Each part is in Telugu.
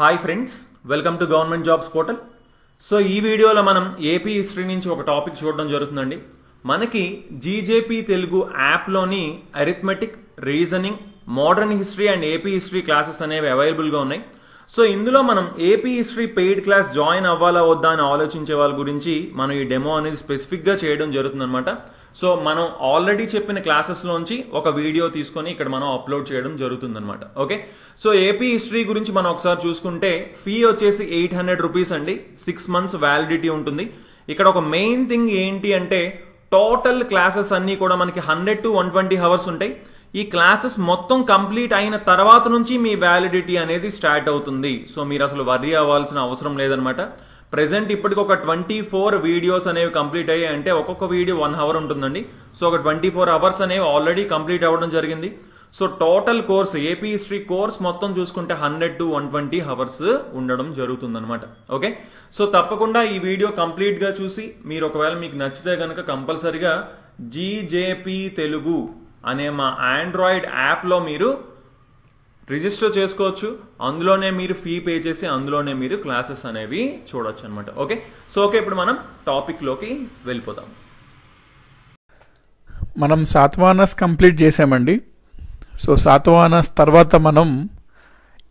hi friends welcome to government jobs portal so ఈ వీడియోలో మనం ఏపీ హిస్టరీ నుంచి ఒక టాపిక్ చూడడం జరుగుతుందండి మనకి జీజేపీ తెలుగు యాప్లోని arithmetic reasoning modern history and AP history classes అనేవి అవైలబుల్గా ఉన్నాయి సో ఇందులో మనం AP history paid class join అవ్వాలా వద్దా అని ఆలోచించే వాళ్ళ గురించి మనం ఈ డెమో అనేది స్పెసిఫిక్గా చేయడం జరుగుతుందనమాట సో మనం ఆల్రెడీ చెప్పిన క్లాసెస్లోంచి ఒక వీడియో తీసుకొని ఇక్కడ మనం అప్లోడ్ చేయడం జరుగుతుందనమాట ఓకే సో ఏపీ హిస్టరీ గురించి మనం ఒకసారి చూసుకుంటే ఫీ వచ్చేసి ఎయిట్ హండ్రెడ్ రూపీస్ అండి సిక్స్ మంత్స్ వ్యాలిడిటీ ఉంటుంది ఇక్కడ ఒక మెయిన్ థింగ్ ఏంటి అంటే టోటల్ క్లాసెస్ అన్నీ కూడా మనకి hundred to one twenty hours ఉంటాయి ఈ క్లాసెస్ మొత్తం కంప్లీట్ అయిన తర్వాత నుంచి మీ వ్యాలిడిటీ అనేది స్టార్ట్ అవుతుంది సో మీరు అసలు వర్రీ అవ్వాల్సిన అవసరం లేదనమాట ప్రజెంట్ ఇప్పటికి ఒక ట్వంటీ ఫోర్ వీడియోస్ అనేవి కంప్లీట్ అయ్యాయి అంటే ఒక్కొక్క వీడియో వన్ అవర్ ఉంటుందండి సో ఒక ట్వంటీ ఫోర్ అవర్స్ అనేవి ఆల్రెడీ కంప్లీట్ అవ్వడం జరిగింది so total course AP history course మొత్తం చూసుకుంటే hundred to one twenty hours ఉండడం జరుగుతుందనమాట ఓకే సో తప్పకుండా ఈ వీడియో కంప్లీట్గా చూసి మీరు ఒకవేళ మీకు నచ్చితే కనుక కంపల్సరిగా జీజేపీ తెలుగు అనే మా ఆండ్రాయిడ్ యాప్లో మీరు రిజిస్టర్ చేసుకోవచ్చు అందులోనే మీరు ఫీ పే చేసి అందులోనే మీరు క్లాసెస్ అనేవి చూడొచ్చు అనమాట ఓకే సో ఓకే ఇప్పుడు మనం టాపిక్లోకి వెళ్ళిపోతాం మనం సాత్వానస్ కంప్లీట్ చేసామండి సో సాత్వానస్ తర్వాత మనం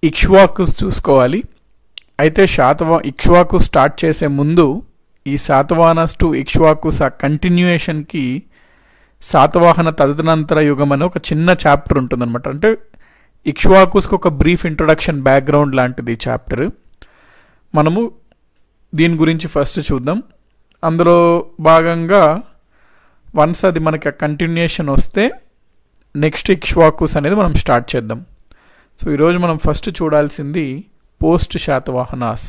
ఇక్ష్వాకుస్ చూసుకోవాలి అయితే శాతవా ఇక్ష్వాకు స్టార్ట్ చేసే ముందు ఈ సాత్వానస్ టు ఇక్ష్వాకుస్ ఆ కంటిన్యూయేషన్కి శాతవాహన తదనంతర యుగం అనే ఒక చిన్న చాప్టర్ ఉంటుందన్నమాట అంటే ఇక్ష్వాకుస్కి ఒక బ్రీఫ్ ఇంట్రొడక్షన్ బ్యాక్గ్రౌండ్ లాంటిది చాప్టర్ మనము దీని గురించి ఫస్ట్ చూద్దాం అందులో భాగంగా వన్స్ అది మనకి కంటిన్యూషన్ వస్తే నెక్స్ట్ ఇక్ష్వాకుస్ అనేది మనం స్టార్ట్ చేద్దాం సో ఈరోజు మనం ఫస్ట్ చూడాల్సింది పోస్ట్ శాతవాహనాస్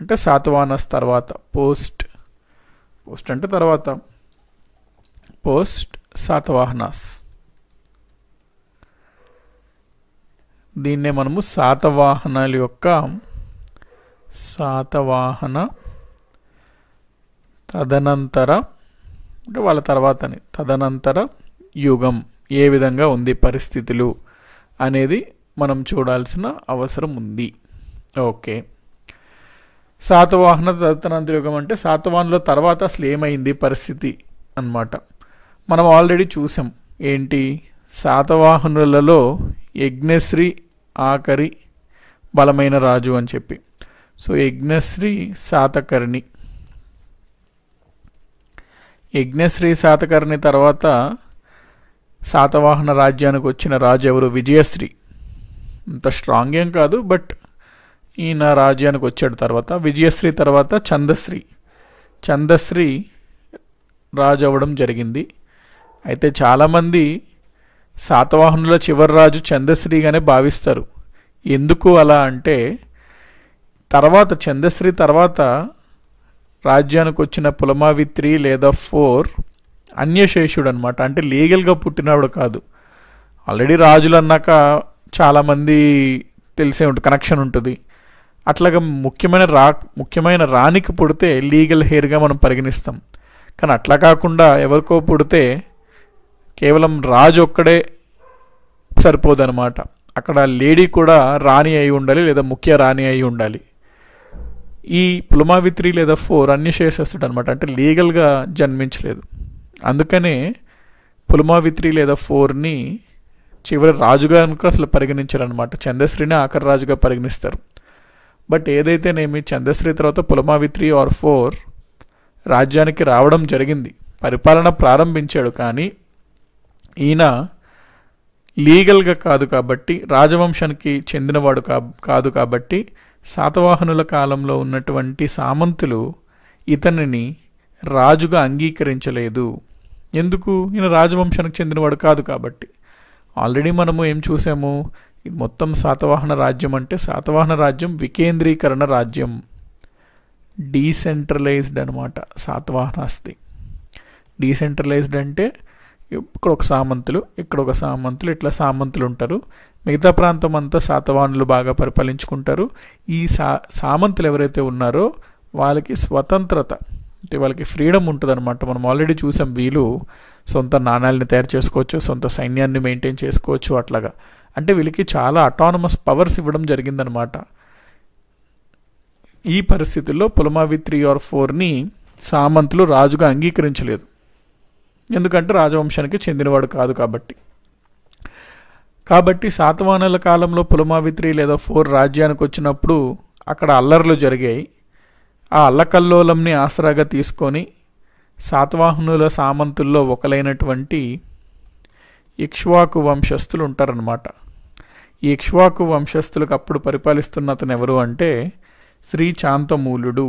అంటే శాతవాహనాస్ తర్వాత పోస్ట్ పోస్ట్ అంటే తర్వాత పోస్ట్ శాతవాహనాస్ దీన్నే మనము శాతవాహనాల యొక్క శాతవాహన తదనంతర అంటే వాళ్ళ తర్వాతని తదనంతర యుగం ఏ విధంగా ఉంది పరిస్థితులు అనేది మనం చూడాల్సిన అవసరం ఉంది ఓకే శాతవాహన తదనంతర యుగం అంటే శాతవాహనుల తర్వాత అసలు ఏమైంది పరిస్థితి అనమాట మనం ఆల్రెడీ చూసాం ఏంటి శాతవాహనులలో యజ్ఞశ్రీ ఆఖరి బలమైన రాజు అని చెప్పి సో యజ్ఞశ్రీ శాతకర్ణి యజ్ఞశ్రీ శాతకర్ణి తర్వాత శాతవాహన రాజ్యానికి వచ్చిన రాజు ఎవరు విజయశ్రీ అంత స్ట్రాంగ్ ఏం కాదు బట్ ఈయన రాజ్యానికి వచ్చాడు తర్వాత విజయశ్రీ తర్వాత చందశ్రీ చందశ్రీ రాజు అవ్వడం జరిగింది అయితే చాలామంది శాతవాహనుల చివరి రాజు చంద్రశ్రీగానే భావిస్తారు ఎందుకు అలా అంటే తర్వాత చందశ్రీ తర్వాత రాజ్యానికి వచ్చిన పులమావిత్రి లేదా ఫోర్ అన్యశేషుడు అనమాట అంటే లీగల్గా పుట్టినవాడు కాదు ఆల్రెడీ రాజులు అన్నాక చాలామంది తెలిసే ఉంటుంది కనెక్షన్ ఉంటుంది అట్లాగా ముఖ్యమైన రా ముఖ్యమైన రానికి పుడితే లీగల్ హెయిర్గా మనం పరిగణిస్తాం కానీ అట్లా కాకుండా ఎవరికో పుడితే కేవలం రాజు ఒక్కడే అనమాట అక్కడ లేడీ కూడా రాణి అయి ఉండాలి లేదా ముఖ్య రాణి అయి ఉండాలి ఈ పులమావి త్రీ లేదా ఫోర్ అన్ని చేసేస్తాడు అనమాట అంటే లీగల్గా జన్మించలేదు అందుకనే పులమావి త్రీ లేదా ఫోర్ని చివరి రాజుగా అనుకో అసలు పరిగణించారనమాట చంద్రశ్రీని ఆఖరి రాజుగా పరిగణిస్తారు బట్ ఏదైతేనేమి చంద్రశ్రీ తర్వాత పులమావి త్రీ ఆర్ ఫోర్ రాజ్యానికి రావడం జరిగింది పరిపాలన ప్రారంభించాడు కానీ ఈయన లీగల్గా కాదు కాబట్టి రాజవంశానికి చెందినవాడు కా కాదు కాబట్టి శాతవాహనుల కాలంలో ఉన్నటువంటి సామంతులు ఇతనిని రాజుగా అంగీకరించలేదు ఎందుకు ఈయన రాజవంశానికి చెందినవాడు కాదు కాబట్టి ఆల్రెడీ మనము ఏం చూసాము మొత్తం శాతవాహన రాజ్యం అంటే శాతవాహన రాజ్యం వికేంద్రీకరణ రాజ్యం డీసెంట్రలైజ్డ్ అనమాట శాతవాహనాస్తి డీసెంట్రలైజ్డ్ అంటే ఇక్కడ ఒక సామంతులు ఇక్కడ ఒక సామంతులు ఇట్లా సామంతులు ఉంటారు మిగతా ప్రాంతం అంతా శాతవాహనులు బాగా పరిపాలించుకుంటారు ఈ సా సామంతులు ఎవరైతే ఉన్నారో వాళ్ళకి స్వతంత్రత అంటే వాళ్ళకి ఫ్రీడమ్ ఉంటుందన్నమాట మనం ఆల్రెడీ చూసాం వీళ్ళు సొంత నాణాలని తయారు చేసుకోవచ్చు సొంత సైన్యాన్ని మెయింటైన్ చేసుకోవచ్చు అట్లాగా అంటే వీళ్ళకి చాలా అటానమస్ పవర్స్ ఇవ్వడం జరిగిందనమాట ఈ పరిస్థితుల్లో పులమావి త్రీ ఆర్ ఫోర్ని సామంతులు రాజుగా అంగీకరించలేదు ఎందుకంటే రాజవంశానికి చెందినవాడు కాదు కాబట్టి కాబట్టి సాతవానల కాలంలో పులమావిత్రి లేదా ఫోర్ రాజ్యానికి వచ్చినప్పుడు అక్కడ అల్లర్లు జరిగాయి ఆ అల్లకల్లోలంని ఆసరాగా తీసుకొని శాతవాహనుల సామంతుల్లో ఒకలైనటువంటి ఇక్ష్వాకు వంశస్థులు ఉంటారనమాట ఈ ఇక్ష్వాకు వంశస్థులకు అప్పుడు పరిపాలిస్తున్న అతను ఎవరు అంటే శ్రీ చాంతమూలుడు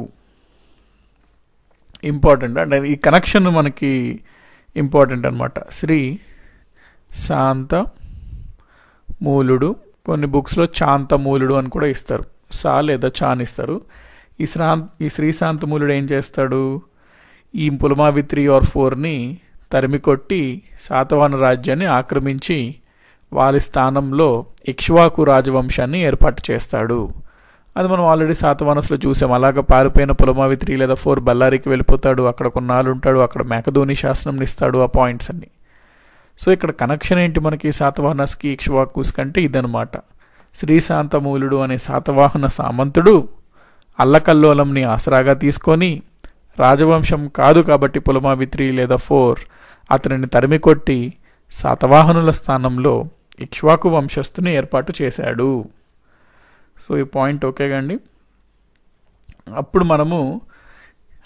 ఇంపార్టెంట్ అంటే ఈ కనెక్షన్ మనకి ఇంపార్టెంట్ అనమాట శ్రీ శాంత మూలుడు కొన్ని బుక్స్లో మూలుడు అని కూడా ఇస్తారు సా లేదా చాన్ ఇస్తారు ఈ శ్రాంత్ ఈ శ్రీశాంతమూలుడు ఏం చేస్తాడు ఈ పులమావి త్రీ ఆర్ ఫోర్ని తరిమికొట్టి శాతవాన రాజ్యాన్ని ఆక్రమించి వారి స్థానంలో ఇక్ష్వాకు రాజవంశాన్ని ఏర్పాటు చేస్తాడు అది మనం ఆల్రెడీ సాతవానస్లో చూసాం అలాగ పారిపోయిన పులమావిత్రి లేదా ఫోర్ బల్లారికి వెళ్ళిపోతాడు అక్కడ కొన్నాళ్ళు ఉంటాడు అక్కడ మేకధోని శాసనం ఇస్తాడు ఆ పాయింట్స్ అన్ని సో ఇక్కడ కనెక్షన్ ఏంటి మనకి శాతవాహనస్కి ఇక్ష్వాకూస్ కంటే ఇదనమాట శ్రీశాంతమూలుడు అనే శాతవాహన సామంతుడు అల్లకల్లోలంని ఆసరాగా తీసుకొని రాజవంశం కాదు కాబట్టి పులమావిత్రి లేదా ఫోర్ అతనిని తరిమి కొట్టి శాతవాహనుల స్థానంలో ఇక్ష్వాకు వంశస్థుని ఏర్పాటు చేశాడు సో ఈ పాయింట్ ఓకే కండి అప్పుడు మనము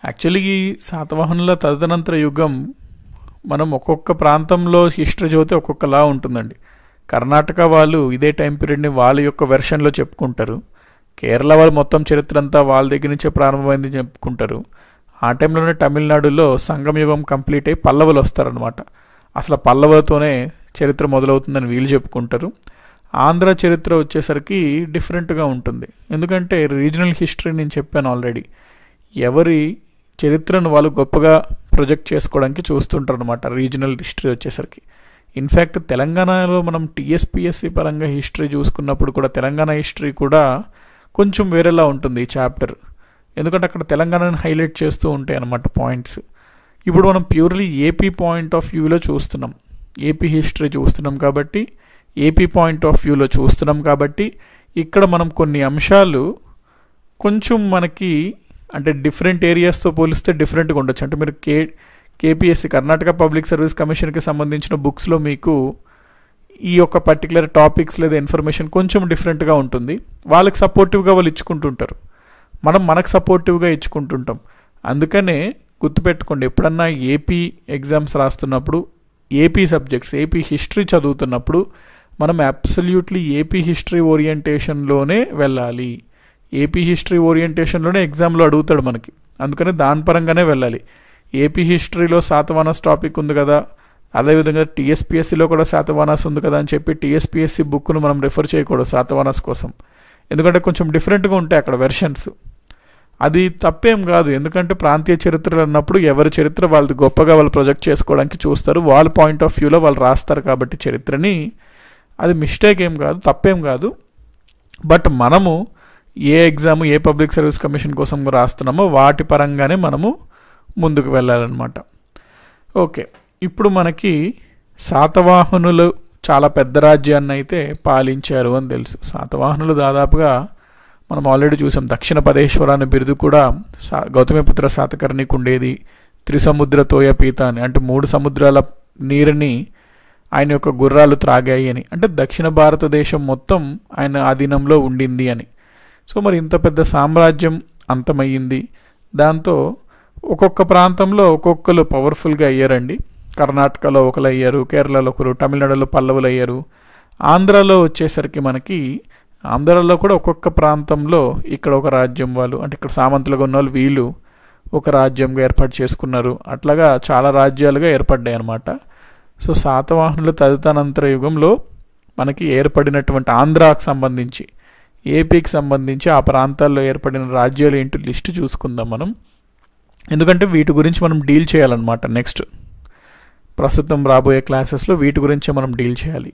యాక్చువల్లీ ఈ శాతవాహనుల తదనంతర యుగం మనం ఒక్కొక్క ప్రాంతంలో హిస్టరీ చదివితే ఒక్కొక్కలా ఉంటుందండి కర్ణాటక వాళ్ళు ఇదే టైం పీరియడ్ని వాళ్ళ యొక్క వెర్షన్లో చెప్పుకుంటారు కేరళ వాళ్ళు మొత్తం చరిత్ర అంతా వాళ్ళ దగ్గర నుంచే ప్రారంభమైంది చెప్పుకుంటారు ఆ టైంలోనే తమిళనాడులో సంగం యుగం కంప్లీట్ అయ్యి పల్లవులు వస్తారనమాట అసలు పల్లవులతోనే చరిత్ర మొదలవుతుందని వీళ్ళు చెప్పుకుంటారు ఆంధ్ర చరిత్ర వచ్చేసరికి డిఫరెంట్గా ఉంటుంది ఎందుకంటే రీజనల్ హిస్టరీ నేను చెప్పాను ఆల్రెడీ ఎవరి చరిత్రను వాళ్ళు గొప్పగా ప్రొజెక్ట్ చేసుకోవడానికి చూస్తుంటారు అనమాట రీజనల్ హిస్టరీ వచ్చేసరికి ఇన్ఫ్యాక్ట్ తెలంగాణలో మనం టీఎస్పిఎస్సి పరంగా హిస్టరీ చూసుకున్నప్పుడు కూడా తెలంగాణ హిస్టరీ కూడా కొంచెం వేరేలా ఉంటుంది ఈ చాప్టర్ ఎందుకంటే అక్కడ తెలంగాణని హైలైట్ చేస్తూ ఉంటాయి అన్నమాట పాయింట్స్ ఇప్పుడు మనం ప్యూర్లీ ఏపీ పాయింట్ ఆఫ్ వ్యూలో చూస్తున్నాం ఏపీ హిస్టరీ చూస్తున్నాం కాబట్టి ఏపీ పాయింట్ ఆఫ్ వ్యూలో చూస్తున్నాం కాబట్టి ఇక్కడ మనం కొన్ని అంశాలు కొంచెం మనకి అంటే డిఫరెంట్ ఏరియాస్తో పోలిస్తే డిఫరెంట్గా ఉండొచ్చు అంటే మీరు K KPSC Karnataka public service కమిషన్కి సంబంధించిన బుక్స్లో మీకు ఈ యొక్క పర్టికులర్ టాపిక్స్ లేదా ఇన్ఫర్మేషన్ కొంచెం డిఫరెంట్గా ఉంటుంది వాళ్ళకి సపోర్టివ్గా వాళ్ళు ఇచ్చుకుంటుంటారు మనం మనకు సపోర్టివ్గా ఇచ్చుకుంటుంటాం అందుకనే గుర్తుపెట్టుకోండి ఎప్పుడన్నా ఏపీ ఎగ్జామ్స్ రాస్తున్నప్పుడు ఏపీ సబ్జెక్ట్స్ ఏపీ హిస్టరీ చదువుతున్నప్పుడు మనం అబ్సల్యూట్లీ ఏపీ హిస్టరీ ఓరియంటేషన్లోనే వెళ్ళాలి ఏపీ హిస్టరీ ఓరియంటేషన్లోనే ఎగ్జామ్లో అడుగుతాడు మనకి అందుకని దాని పరంగానే వెళ్ళాలి ఏపీ హిస్టరీలో శాతవానస్ టాపిక్ ఉంది కదా అదేవిధంగా టీఎస్పిఎస్సిలో కూడా శాతవానాస్ ఉంది కదా అని చెప్పి టీఎస్పిఎస్సి బుక్ను మనం రిఫర్ చేయకూడదు శాతవానాస్ కోసం ఎందుకంటే కొంచెం డిఫరెంట్గా ఉంటాయి అక్కడ వెర్షన్స్ అది తప్పేం కాదు ఎందుకంటే ప్రాంతీయ చరిత్రలు అన్నప్పుడు ఎవరి చరిత్ర వాళ్ళది గొప్పగా వాళ్ళు ప్రొజెక్ట్ చేసుకోవడానికి చూస్తారు వాళ్ళ పాయింట్ ఆఫ్ వ్యూలో వాళ్ళు రాస్తారు కాబట్టి చరిత్రని అది మిస్టేక్ ఏం కాదు తప్పేం కాదు బట్ మనము ఏ ఎగ్జామ్ ఏ పబ్లిక్ సర్వీస్ కమిషన్ కోసం రాస్తున్నామో వాటి పరంగానే మనము ముందుకు వెళ్ళాలన్నమాట ఓకే ఇప్పుడు మనకి శాతవాహనులు చాలా పెద్ద రాజ్యాన్ని అయితే పాలించారు అని తెలుసు శాతవాహనులు దాదాపుగా మనం ఆల్రెడీ చూసాం దక్షిణ పదేశ్వరాన్ని బిరుదు కూడా సా గౌతమిపుత్ర శాతకర్ణికి ఉండేది త్రిసముద్ర పీత అని అంటే మూడు సముద్రాల నీరుని ఆయన యొక్క గుర్రాలు త్రాగాయి అని అంటే దక్షిణ భారతదేశం మొత్తం ఆయన అధీనంలో ఉండింది అని సో మరి ఇంత పెద్ద సామ్రాజ్యం అంతమయ్యింది దాంతో ఒక్కొక్క ప్రాంతంలో ఒక్కొక్కరు పవర్ఫుల్గా అయ్యారండి కర్ణాటకలో ఒకరు అయ్యారు కేరళలో ఒకరు తమిళనాడులో పల్లవులు అయ్యారు ఆంధ్రాలో వచ్చేసరికి మనకి ఆంధ్రాలో కూడా ఒక్కొక్క ప్రాంతంలో ఇక్కడ ఒక రాజ్యం వాళ్ళు అంటే ఇక్కడ సామంతులుగా ఉన్న వాళ్ళు వీళ్ళు ఒక రాజ్యంగా ఏర్పాటు చేసుకున్నారు అట్లాగా చాలా రాజ్యాలుగా ఏర్పడ్డాయి అన్నమాట సో శాతవాహనులు తదితనంతర యుగంలో మనకి ఏర్పడినటువంటి ఆంధ్రాకు సంబంధించి ఏపీకి సంబంధించి ఆ ప్రాంతాల్లో ఏర్పడిన రాజ్యాలు ఏంటి లిస్ట్ చూసుకుందాం మనం ఎందుకంటే వీటి గురించి మనం డీల్ చేయాలన్నమాట నెక్స్ట్ ప్రస్తుతం రాబోయే క్లాసెస్లో వీటి గురించే మనం డీల్ చేయాలి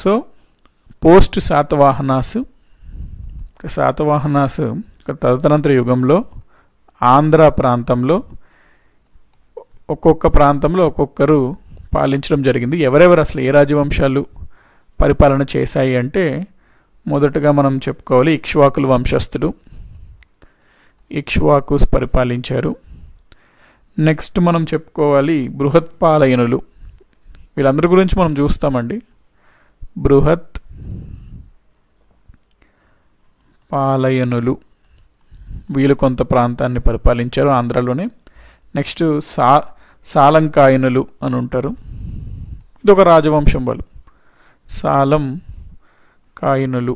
సో పోస్ట్ శాతవాహనాసు శాతవాహనాసు తదతనంతర యుగంలో ఆంధ్ర ప్రాంతంలో ఒక్కొక్క ప్రాంతంలో ఒక్కొక్కరు పాలించడం జరిగింది ఎవరెవరు అసలు ఏ రాజవంశాలు పరిపాలన చేశాయి అంటే మొదటగా మనం చెప్పుకోవాలి ఇక్ష్వాకుల వంశస్థుడు ఇక్ష్వాకుస్ పరిపాలించారు నెక్స్ట్ మనం చెప్పుకోవాలి బృహత్పాలయనులు వీళ్ళందరి గురించి మనం చూస్తామండి బృహత్ పాలయనులు వీళ్ళు కొంత ప్రాంతాన్ని పరిపాలించారు ఆంధ్రాలోనే నెక్స్ట్ సా సాలంకాయనులు అని ఉంటారు ఇదొక రాజవంశం వాళ్ళు సాలం కాయనులు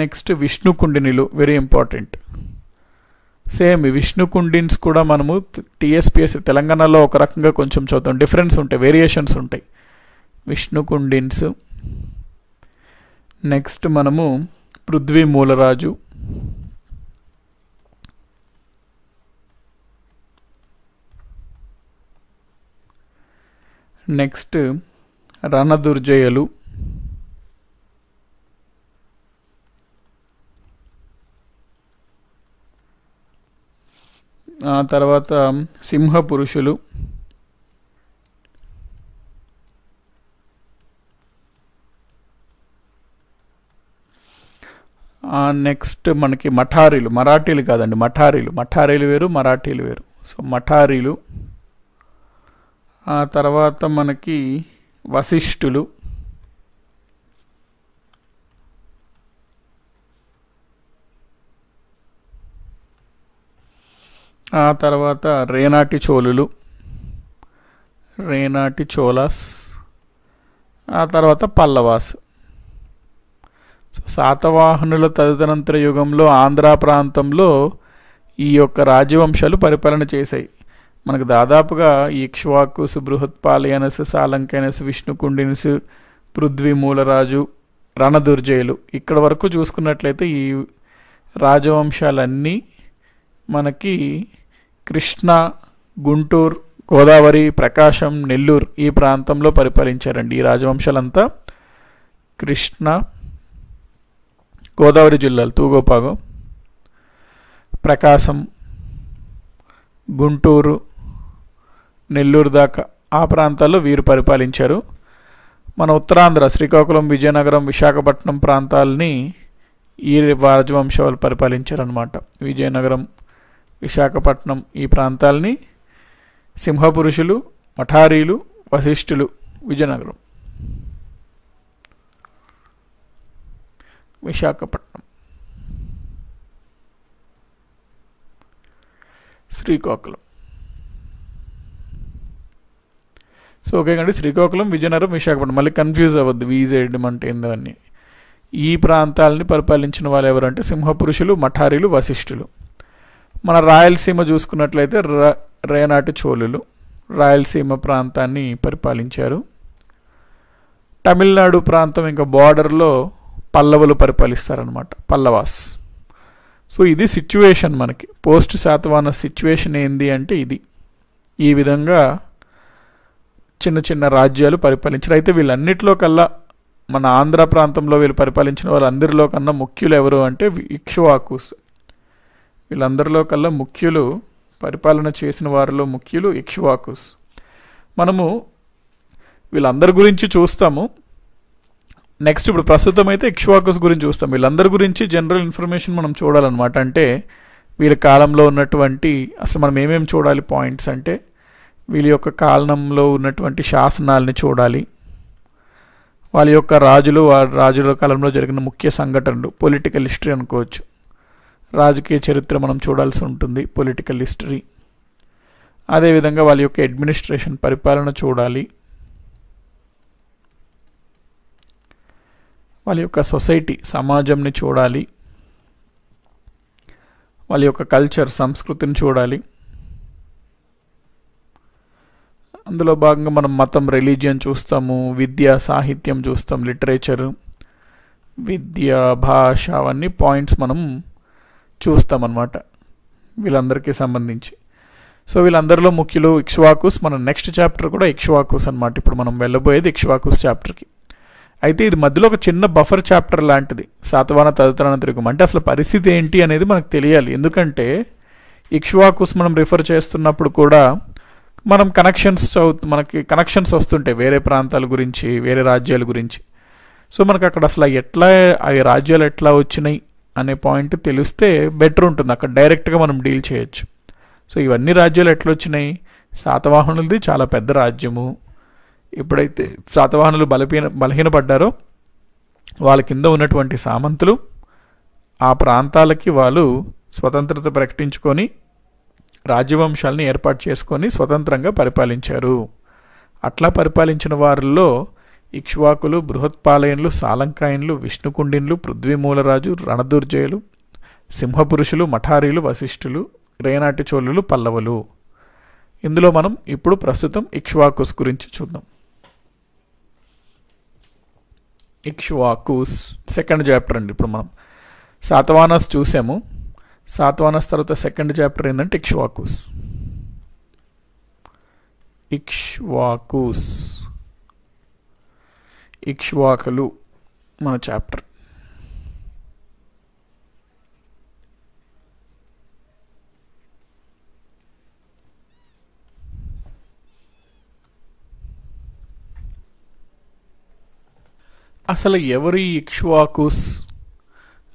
నెక్స్ట్ విష్ణుకుండినిలు వెరీ ఇంపార్టెంట్ సేమ్ విష్ణుకుండిన్స్ కూడా మనము టీఎస్పిఎస్ తెలంగాణలో ఒక రకంగా కొంచెం చూద్దాం డిఫరెన్స్ ఉంటాయి వేరియేషన్స్ ఉంటాయి విష్ణుకుండిన్స్ నెక్స్ట్ మనము పృథ్వీ మూలరాజు నెక్స్ట్ రణదుర్జయలు ఆ తర్వాత సింహ పురుషులు నెక్స్ట్ మనకి మఠారీలు మరాఠీలు కాదండి మఠారీలు మఠారీలు వేరు మరాఠీలు వేరు సో మఠారీలు ఆ తర్వాత మనకి వశిష్ఠులు ఆ తర్వాత రేనాటి చోళులు రేనాటి చోలాస్ ఆ తర్వాత పల్లవాస్ సో శాతవాహనుల తదితరంతర యుగంలో ఆంధ్ర ప్రాంతంలో ఈ యొక్క రాజవంశాలు పరిపాలన చేశాయి మనకు దాదాపుగా ఇక్ష్వాకు పాలయనస్ సాలంకైనస్ విష్ణుకుండినస్ పృథ్వీ మూలరాజు రణదుర్జయులు ఇక్కడ వరకు చూసుకున్నట్లయితే ఈ రాజవంశాలన్నీ మనకి కృష్ణ గుంటూరు గోదావరి ప్రకాశం నెల్లూరు ఈ ప్రాంతంలో పరిపాలించారండి ఈ రాజవంశాలంతా కృష్ణ గోదావరి జిల్లాలు తూగోపాగం ప్రకాశం గుంటూరు నెల్లూరు దాకా ఆ ప్రాంతాల్లో వీరు పరిపాలించారు మన ఉత్తరాంధ్ర శ్రీకాకుళం విజయనగరం విశాఖపట్నం ప్రాంతాలని ఈ రాజవంశాలు పరిపాలించారనమాట విజయనగరం విశాఖపట్నం ఈ ప్రాంతాలని సింహపురుషులు మఠారీలు వశిష్ఠులు విజయనగరం విశాఖపట్నం శ్రీకాకుళం సో ఓకే కండి శ్రీకాకుళం విజయనగరం విశాఖపట్నం మళ్ళీ కన్ఫ్యూజ్ అవ్వద్దు వీజేయడం అంటే ఏందని ఈ ప్రాంతాలని పరిపాలించిన వాళ్ళు ఎవరంటే సింహపురుషులు మఠారీలు వశిష్ఠులు మన రాయలసీమ చూసుకున్నట్లయితే రేనాటి చోళులు రాయలసీమ ప్రాంతాన్ని పరిపాలించారు తమిళనాడు ప్రాంతం ఇంకా బార్డర్లో పల్లవులు పరిపాలిస్తారనమాట పల్లవాస్ సో ఇది సిచ్యువేషన్ మనకి పోస్ట్ శాతవాన సిచ్యువేషన్ ఏంది అంటే ఇది ఈ విధంగా చిన్న చిన్న రాజ్యాలు పరిపాలించారు అయితే వీళ్ళన్నిటిలో కల్లా మన ఆంధ్ర ప్రాంతంలో వీళ్ళు పరిపాలించిన వాళ్ళందరిలో కన్నా ముఖ్యులు ఎవరు అంటే ఇక్ష్వాకుస్ వీళ్ళందరిలో కల్లా ముఖ్యులు పరిపాలన చేసిన వారిలో ముఖ్యులు ఇక్ష్వాకుస్ మనము వీళ్ళందరి గురించి చూస్తాము నెక్స్ట్ ఇప్పుడు ప్రస్తుతం అయితే ఇక్ష్వాకుస్ గురించి చూస్తాం వీళ్ళందరి గురించి జనరల్ ఇన్ఫర్మేషన్ మనం చూడాలన్నమాట అంటే వీళ్ళ కాలంలో ఉన్నటువంటి అసలు మనం ఏమేమి చూడాలి పాయింట్స్ అంటే వీళ్ళ యొక్క కాలంలో ఉన్నటువంటి శాసనాలని చూడాలి వాళ్ళ యొక్క రాజులు వారి రాజుల కాలంలో జరిగిన ముఖ్య సంఘటనలు పొలిటికల్ హిస్టరీ అనుకోవచ్చు రాజకీయ చరిత్ర మనం చూడాల్సి ఉంటుంది పొలిటికల్ హిస్టరీ అదేవిధంగా వాళ్ళ యొక్క అడ్మినిస్ట్రేషన్ పరిపాలన చూడాలి వాళ్ళ యొక్క సొసైటీ సమాజంని చూడాలి వాళ్ళ యొక్క కల్చర్ సంస్కృతిని చూడాలి అందులో భాగంగా మనం మతం రిలీజియన్ చూస్తాము విద్య సాహిత్యం చూస్తాం లిటరేచర్ విద్య భాష అవన్నీ పాయింట్స్ మనం చూస్తామన్నమాట వీళ్ళందరికీ సంబంధించి సో వీళ్ళందరిలో ముఖ్యులు ఇక్ష్వాకుస్ మన నెక్స్ట్ చాప్టర్ కూడా ఇక్ష్వాకుస్ అనమాట ఇప్పుడు మనం వెళ్ళబోయేది ఇక్ష్వాకుస్ చాప్టర్కి అయితే ఇది మధ్యలో ఒక చిన్న బఫర్ చాప్టర్ లాంటిది సాతవాన తదితరాన తిరుగు అంటే అసలు పరిస్థితి ఏంటి అనేది మనకు తెలియాలి ఎందుకంటే ఇక్ష్వాకుస్ మనం రిఫర్ చేస్తున్నప్పుడు కూడా మనం కనెక్షన్స్ మనకి కనెక్షన్స్ వస్తుంటాయి వేరే ప్రాంతాల గురించి వేరే రాజ్యాల గురించి సో మనకు అక్కడ అసలు ఎట్లా ఆ రాజ్యాలు ఎట్లా వచ్చినాయి అనే పాయింట్ తెలిస్తే బెటర్ ఉంటుంది అక్కడ డైరెక్ట్గా మనం డీల్ చేయొచ్చు సో ఇవన్నీ రాజ్యాలు ఎట్లా వచ్చినాయి శాతవాహనులది చాలా పెద్ద రాజ్యము ఎప్పుడైతే శాతవాహనులు బలపీన బలహీనపడ్డారో వాళ్ళ కింద ఉన్నటువంటి సామంతులు ఆ ప్రాంతాలకి వాళ్ళు స్వతంత్రత ప్రకటించుకొని రాజవంశాలను ఏర్పాటు చేసుకొని స్వతంత్రంగా పరిపాలించారు అట్లా పరిపాలించిన వారిలో ఇక్ష్వాకులు బృహత్పాలయన్లు సాలంకాయన్లు విష్ణుకుండిన్లు పృథ్వీమూలరాజు రణదుర్జయులు సింహపురుషులు మఠారీలు వశిష్ఠులు రేనాటి చోళులు పల్లవులు ఇందులో మనం ఇప్పుడు ప్రస్తుతం ఇక్ష్వాకుస్ గురించి చూద్దాం ఇక్ష్వాకుస్ సెకండ్ చాప్టర్ అండి ఇప్పుడు మనం శాతవానస్ చూసాము సాత్వానస్ తర్వాత సెకండ్ చాప్టర్ ఏంటంటే ఇక్ష్వాకుస్ ఇక్ష్వాకుస్ ఇక్ష్వాకులు మన చాప్టర్ అసలు ఎవరి ఇక్ష్వాకుస్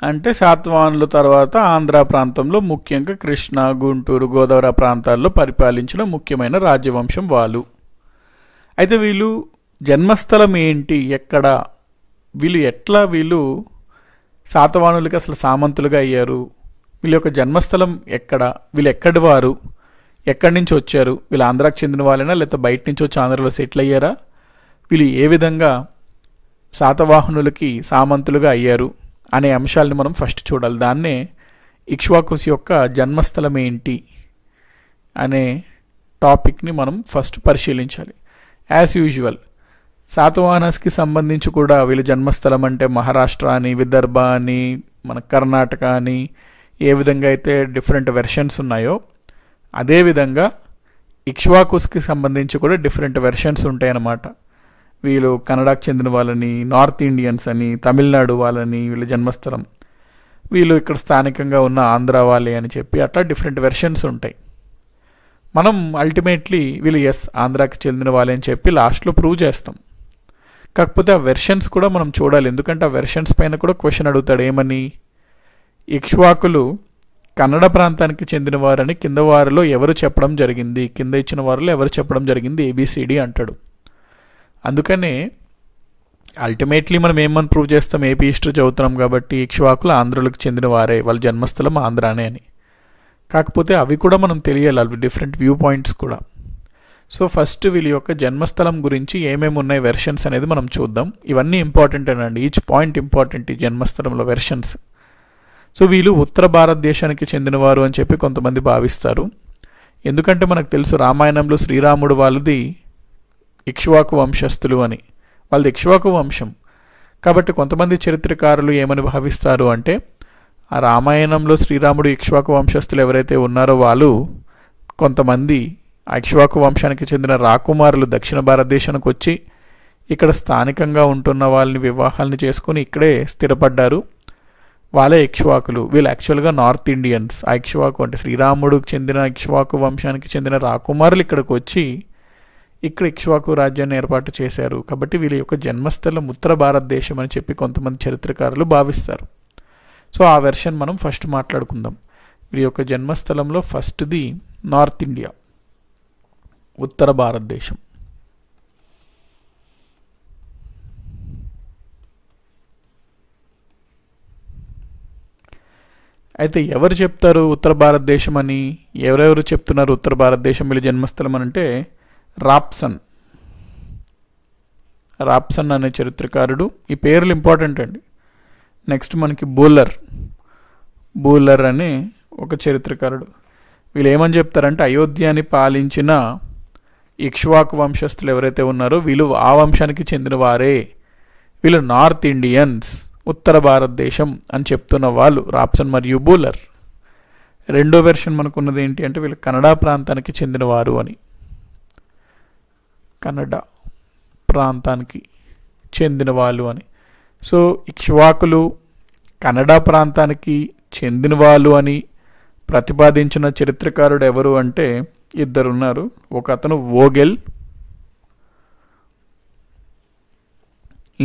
అంటే శాతవాహనుల తర్వాత ఆంధ్ర ప్రాంతంలో ముఖ్యంగా కృష్ణ గుంటూరు గోదావరి ప్రాంతాల్లో పరిపాలించిన ముఖ్యమైన రాజవంశం వాళ్ళు అయితే వీళ్ళు జన్మస్థలం ఏంటి ఎక్కడ వీళ్ళు ఎట్లా వీళ్ళు శాతవాహనులకి అసలు సామంతులుగా అయ్యారు వీళ్ళ యొక్క జన్మస్థలం ఎక్కడ వీళ్ళు ఎక్కడి వారు ఎక్కడి నుంచి వచ్చారు వీళ్ళు ఆంధ్రాకి చెందిన వాళ్ళైనా లేకపోతే బయట నుంచి వచ్చి ఆంధ్రలో సెటిల్ అయ్యారా వీళ్ళు ఏ విధంగా శాతవాహనులకి సామంతులుగా అయ్యారు అనే అంశాలను మనం ఫస్ట్ చూడాలి దాన్నే ఇక్ష్వాకుస్ యొక్క జన్మస్థలం ఏంటి అనే టాపిక్ని మనం ఫస్ట్ పరిశీలించాలి యాజ్ యూజువల్ సాతువాహనస్కి సంబంధించి కూడా వీళ్ళ జన్మస్థలం అంటే మహారాష్ట్ర అని విదర్భ అని మన కర్ణాటక అని ఏ విధంగా అయితే డిఫరెంట్ వెర్షన్స్ ఉన్నాయో అదేవిధంగా ఇక్ష్వాకుస్కి సంబంధించి కూడా డిఫరెంట్ వెర్షన్స్ ఉంటాయన్నమాట వీళ్ళు కన్నడకు చెందిన వాళ్ళని నార్త్ ఇండియన్స్ అని తమిళనాడు వాళ్ళని వీళ్ళ జన్మస్థలం వీళ్ళు ఇక్కడ స్థానికంగా ఉన్న ఆంధ్ర వాళ్ళే అని చెప్పి అట్లా డిఫరెంట్ వెర్షన్స్ ఉంటాయి మనం అల్టిమేట్లీ వీళ్ళు ఎస్ ఆంధ్రాకి చెందిన వాళ్ళే అని చెప్పి లాస్ట్లో ప్రూవ్ చేస్తాం కాకపోతే ఆ వెర్షన్స్ కూడా మనం చూడాలి ఎందుకంటే ఆ వెర్షన్స్ పైన కూడా క్వశ్చన్ అడుగుతాడు ఏమని ఇక్ష్వాకులు కన్నడ ప్రాంతానికి చెందిన వారని కింద వారిలో ఎవరు చెప్పడం జరిగింది కింద ఇచ్చిన వారిలో ఎవరు చెప్పడం జరిగింది ఏబీసీడీ అంటాడు అందుకనే అల్టిమేట్లీ మనం ఏమని ప్రూవ్ చేస్తాం ఏపీ హిస్టరీ చదువుతున్నాం కాబట్టి ఇక్ష్వాకులు ఆంధ్రులకు చెందిన వారే వాళ్ళ జన్మస్థలం ఆంధ్రానే అని కాకపోతే అవి కూడా మనం తెలియాలి అవి డిఫరెంట్ వ్యూ పాయింట్స్ కూడా సో ఫస్ట్ వీళ్ళ యొక్క జన్మస్థలం గురించి ఏమేమి ఉన్నాయి వెర్షన్స్ అనేది మనం చూద్దాం ఇవన్నీ ఇంపార్టెంట్ అండి ఈచ్ పాయింట్ ఇంపార్టెంట్ ఈ జన్మస్థలంలో వెర్షన్స్ సో వీళ్ళు ఉత్తర భారతదేశానికి చెందినవారు అని చెప్పి కొంతమంది భావిస్తారు ఎందుకంటే మనకు తెలుసు రామాయణంలో శ్రీరాముడు వాళ్ళది ఇక్ష్వాకు వంశస్థులు అని వాళ్ళది ఇక్ష్వాకు వంశం కాబట్టి కొంతమంది చరిత్రకారులు ఏమని భావిస్తారు అంటే ఆ రామాయణంలో శ్రీరాముడు ఇక్ష్వాకు వంశస్థులు ఎవరైతే ఉన్నారో వాళ్ళు కొంతమంది ఇక్ష్వాకు వంశానికి చెందిన రాకుమారులు దక్షిణ భారతదేశానికి వచ్చి ఇక్కడ స్థానికంగా ఉంటున్న వాళ్ళని వివాహాలను చేసుకుని ఇక్కడే స్థిరపడ్డారు వాళ్ళే ఇక్ష్వాకులు వీళ్ళు యాక్చువల్గా నార్త్ ఇండియన్స్ ఆ ఇక్ష్వాకు అంటే శ్రీరాముడికి చెందిన ఇక్ష్వాకు వంశానికి చెందిన రాకుమారులు ఇక్కడికి వచ్చి ఇక్కడ ఇక్ష్వాకు రాజ్యాన్ని ఏర్పాటు చేశారు కాబట్టి వీళ్ళ యొక్క జన్మస్థలం ఉత్తర భారతదేశం అని చెప్పి కొంతమంది చరిత్రకారులు భావిస్తారు సో ఆ వెర్షన్ మనం ఫస్ట్ మాట్లాడుకుందాం వీళ్ళ యొక్క జన్మస్థలంలో ఫస్ట్ది నార్త్ ఇండియా ఉత్తర భారతదేశం అయితే ఎవరు చెప్తారు ఉత్తర భారతదేశం అని ఎవరెవరు చెప్తున్నారు ఉత్తర భారతదేశం వీళ్ళ జన్మస్థలం అని అంటే రాప్సన్ రాప్సన్ అనే చరిత్రకారుడు ఈ పేర్లు ఇంపార్టెంట్ అండి నెక్స్ట్ మనకి బూలర్ బూలర్ అని ఒక చరిత్రకారుడు వీళ్ళు ఏమని చెప్తారంటే అయోధ్యని పాలించిన ఇక్ష్వాకు వంశస్థులు ఎవరైతే ఉన్నారో వీళ్ళు ఆ వంశానికి చెందిన వారే వీళ్ళు నార్త్ ఇండియన్స్ ఉత్తర భారతదేశం అని చెప్తున్న వాళ్ళు రాప్సన్ మరియు బూలర్ రెండో వెర్షన్ మనకున్నది ఏంటి అంటే వీళ్ళు కన్నడ ప్రాంతానికి చెందినవారు అని కన్నడ ప్రాంతానికి చెందిన వాళ్ళు అని సో ఇక్ష్వాకులు కన్నడ ప్రాంతానికి చెందిన వాళ్ళు అని ప్రతిపాదించిన చరిత్రకారుడు ఎవరు అంటే ఇద్దరున్నారు ఒక అతను ఓగెల్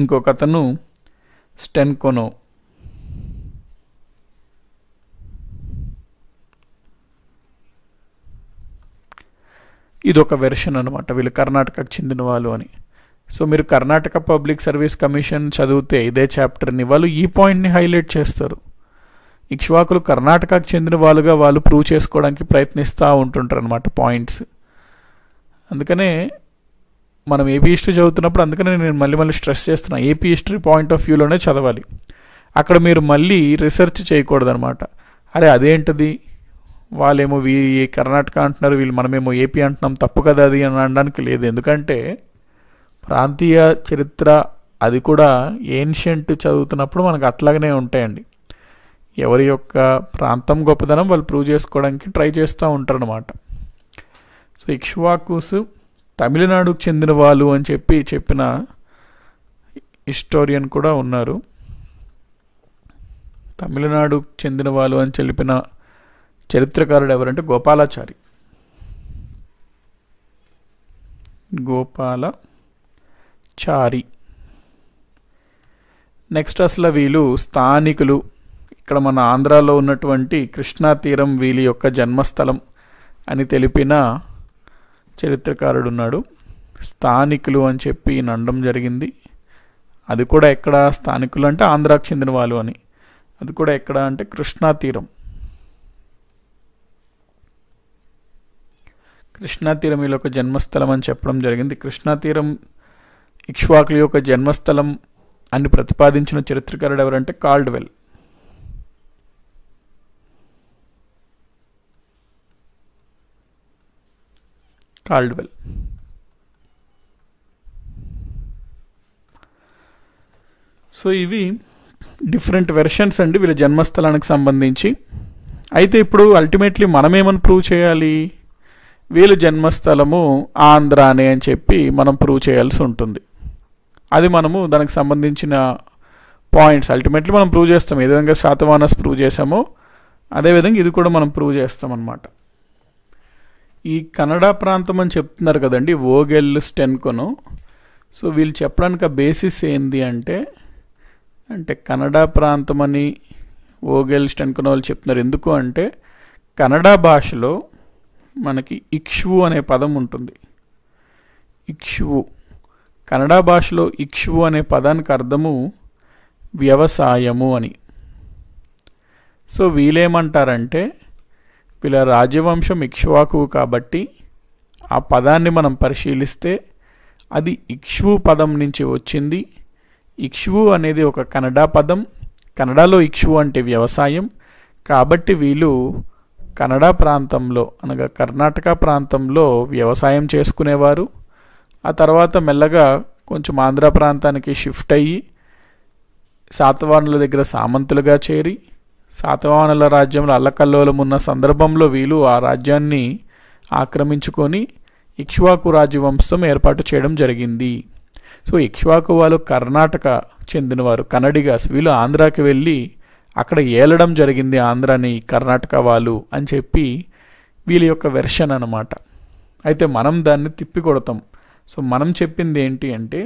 ఇంకొక అతను స్టెన్కొనో ఇదొక వెర్షన్ అనమాట వీళ్ళు కర్ణాటకకు చెందిన వాళ్ళు అని సో మీరు కర్ణాటక పబ్లిక్ సర్వీస్ కమిషన్ చదివితే ఇదే చాప్టర్ని వాళ్ళు ఈ పాయింట్ని హైలైట్ చేస్తారు ఇక్ష్వాకులు కర్ణాటకకు చెందిన వాళ్ళుగా వాళ్ళు ప్రూవ్ చేసుకోవడానికి ప్రయత్నిస్తూ ఉంటుంటారు అనమాట పాయింట్స్ అందుకనే మనం ఏపీ హిస్టరీ చదువుతున్నప్పుడు అందుకనే నేను మళ్ళీ మళ్ళీ స్ట్రెస్ చేస్తున్నాను ఏపీ హిస్టరీ పాయింట్ ఆఫ్ వ్యూలోనే చదవాలి అక్కడ మీరు మళ్ళీ రీసెర్చ్ చేయకూడదనమాట అరే అదేంటిది వాళ్ళేమో వీ కర్ణాటక అంటున్నారు వీళ్ళు మనమేమో ఏపీ అంటున్నాం తప్పు కదా అది అని అనడానికి లేదు ఎందుకంటే ప్రాంతీయ చరిత్ర అది కూడా ఏన్షియంట్ చదువుతున్నప్పుడు మనకు అట్లాగనే ఉంటాయండి ఎవరి యొక్క ప్రాంతం గొప్పదనం వాళ్ళు ప్రూవ్ చేసుకోవడానికి ట్రై చేస్తూ ఉంటారు అనమాట సో ఇక్ష్వాకూసు తమిళనాడుకు చెందిన వాళ్ళు అని చెప్పి చెప్పిన హిస్టోరియన్ కూడా ఉన్నారు తమిళనాడుకు చెందిన వాళ్ళు అని చెప్పిన చరిత్రకారుడు ఎవరంటే గోపాలాచారి గోపాల చారి నెక్స్ట్ అసలు వీళ్ళు స్థానికులు ఇక్కడ మన ఆంధ్రాలో ఉన్నటువంటి కృష్ణా తీరం వీళ్ళ యొక్క జన్మస్థలం అని తెలిపిన చరిత్రకారుడు ఉన్నాడు స్థానికులు అని చెప్పి నండం జరిగింది అది కూడా ఎక్కడ స్థానికులు అంటే ఆంధ్రాకు చెందిన వాళ్ళు అని అది కూడా ఎక్కడ అంటే కృష్ణా తీరం కృష్ణాతీరం ఈలో యొక్క జన్మస్థలం అని చెప్పడం జరిగింది కృష్ణాతీరం ఇక్ష్వాకుల యొక్క జన్మస్థలం అని ప్రతిపాదించిన చరిత్రకారుడు ఎవరంటే కాల్డ్వెల్ కాల్డ్వెల్ సో ఇవి డిఫరెంట్ వెర్షన్స్ అండి వీళ్ళ జన్మస్థలానికి సంబంధించి అయితే ఇప్పుడు అల్టిమేట్లీ మనమేమని ప్రూవ్ చేయాలి వీళ్ళ జన్మస్థలము ఆంధ్ర అని చెప్పి మనం ప్రూవ్ చేయాల్సి ఉంటుంది అది మనము దానికి సంబంధించిన పాయింట్స్ అల్టిమేట్లీ మనం ప్రూవ్ చేస్తాం ఏ విధంగా శాతవానస్ ప్రూవ్ చేసామో అదేవిధంగా ఇది కూడా మనం ప్రూవ్ చేస్తాం అనమాట ఈ కన్నడ ప్రాంతం అని చెప్తున్నారు కదండి ఓగెల్ స్టెన్కొను సో వీళ్ళు చెప్పడానికి ఆ బేసిస్ ఏంది అంటే అంటే కన్నడ ప్రాంతం అని ఓగెల్ స్టెన్కొను వాళ్ళు చెప్తున్నారు ఎందుకు అంటే కన్నడ భాషలో మనకి ఇక్షువు అనే పదం ఉంటుంది ఇక్షువు కన్నడ భాషలో ఇక్షువు అనే పదానికి అర్థము వ్యవసాయము అని సో వీళ్ళేమంటారంటే వీళ్ళ రాజవంశం ఇక్ష్వాకువు కాబట్టి ఆ పదాన్ని మనం పరిశీలిస్తే అది ఇక్షువు పదం నుంచి వచ్చింది ఇక్షువు అనేది ఒక కన్నడ పదం కన్నడలో ఇక్ష్వు అంటే వ్యవసాయం కాబట్టి వీళ్ళు కన్నడ ప్రాంతంలో అనగా కర్ణాటక ప్రాంతంలో వ్యవసాయం చేసుకునేవారు ఆ తర్వాత మెల్లగా కొంచెం ఆంధ్ర ప్రాంతానికి షిఫ్ట్ అయ్యి శాతవాహనుల దగ్గర సామంతులుగా చేరి శాతవాహనుల రాజ్యంలో అల్లకల్లోలం ఉన్న సందర్భంలో వీళ్ళు ఆ రాజ్యాన్ని ఆక్రమించుకొని ఇక్ష్వాకు రాజవంశం ఏర్పాటు చేయడం జరిగింది సో ఇక్ష్వాకు వాళ్ళు కర్ణాటక చెందినవారు కన్నడిగాస్ వీళ్ళు ఆంధ్రాకి వెళ్ళి అక్కడ ఏలడం జరిగింది ఆంధ్రాని కర్ణాటక వాళ్ళు అని చెప్పి వీళ్ళ యొక్క వెర్షన్ అనమాట అయితే మనం దాన్ని తిప్పి కొడతాం సో మనం చెప్పింది ఏంటి అంటే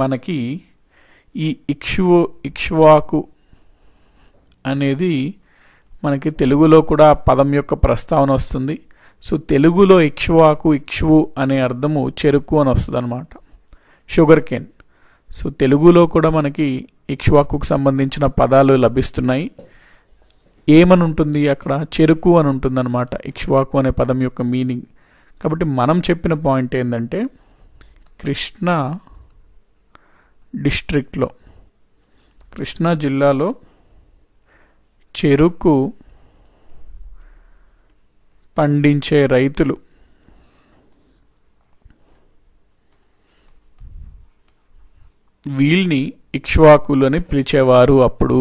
మనకి ఈ ఇక్షువు ఇక్ష్వాకు అనేది మనకి తెలుగులో కూడా పదం యొక్క ప్రస్తావన వస్తుంది సో తెలుగులో ఇక్ష్వాకు ఇక్షువు అనే అర్థము చెరుకు అని వస్తుంది అనమాట షుగర్ కేన్ సో తెలుగులో కూడా మనకి ఇక్ష్వాకుకు సంబంధించిన పదాలు లభిస్తున్నాయి ఏమని ఉంటుంది అక్కడ చెరుకు అని ఉంటుంది అనమాట ఇక్ష్వాకు అనే పదం యొక్క మీనింగ్ కాబట్టి మనం చెప్పిన పాయింట్ ఏంటంటే కృష్ణా డిస్ట్రిక్ట్లో కృష్ణా జిల్లాలో చెరుకు పండించే రైతులు వీళ్ళని ఇక్ష్వాకులు అని పిలిచేవారు అప్పుడు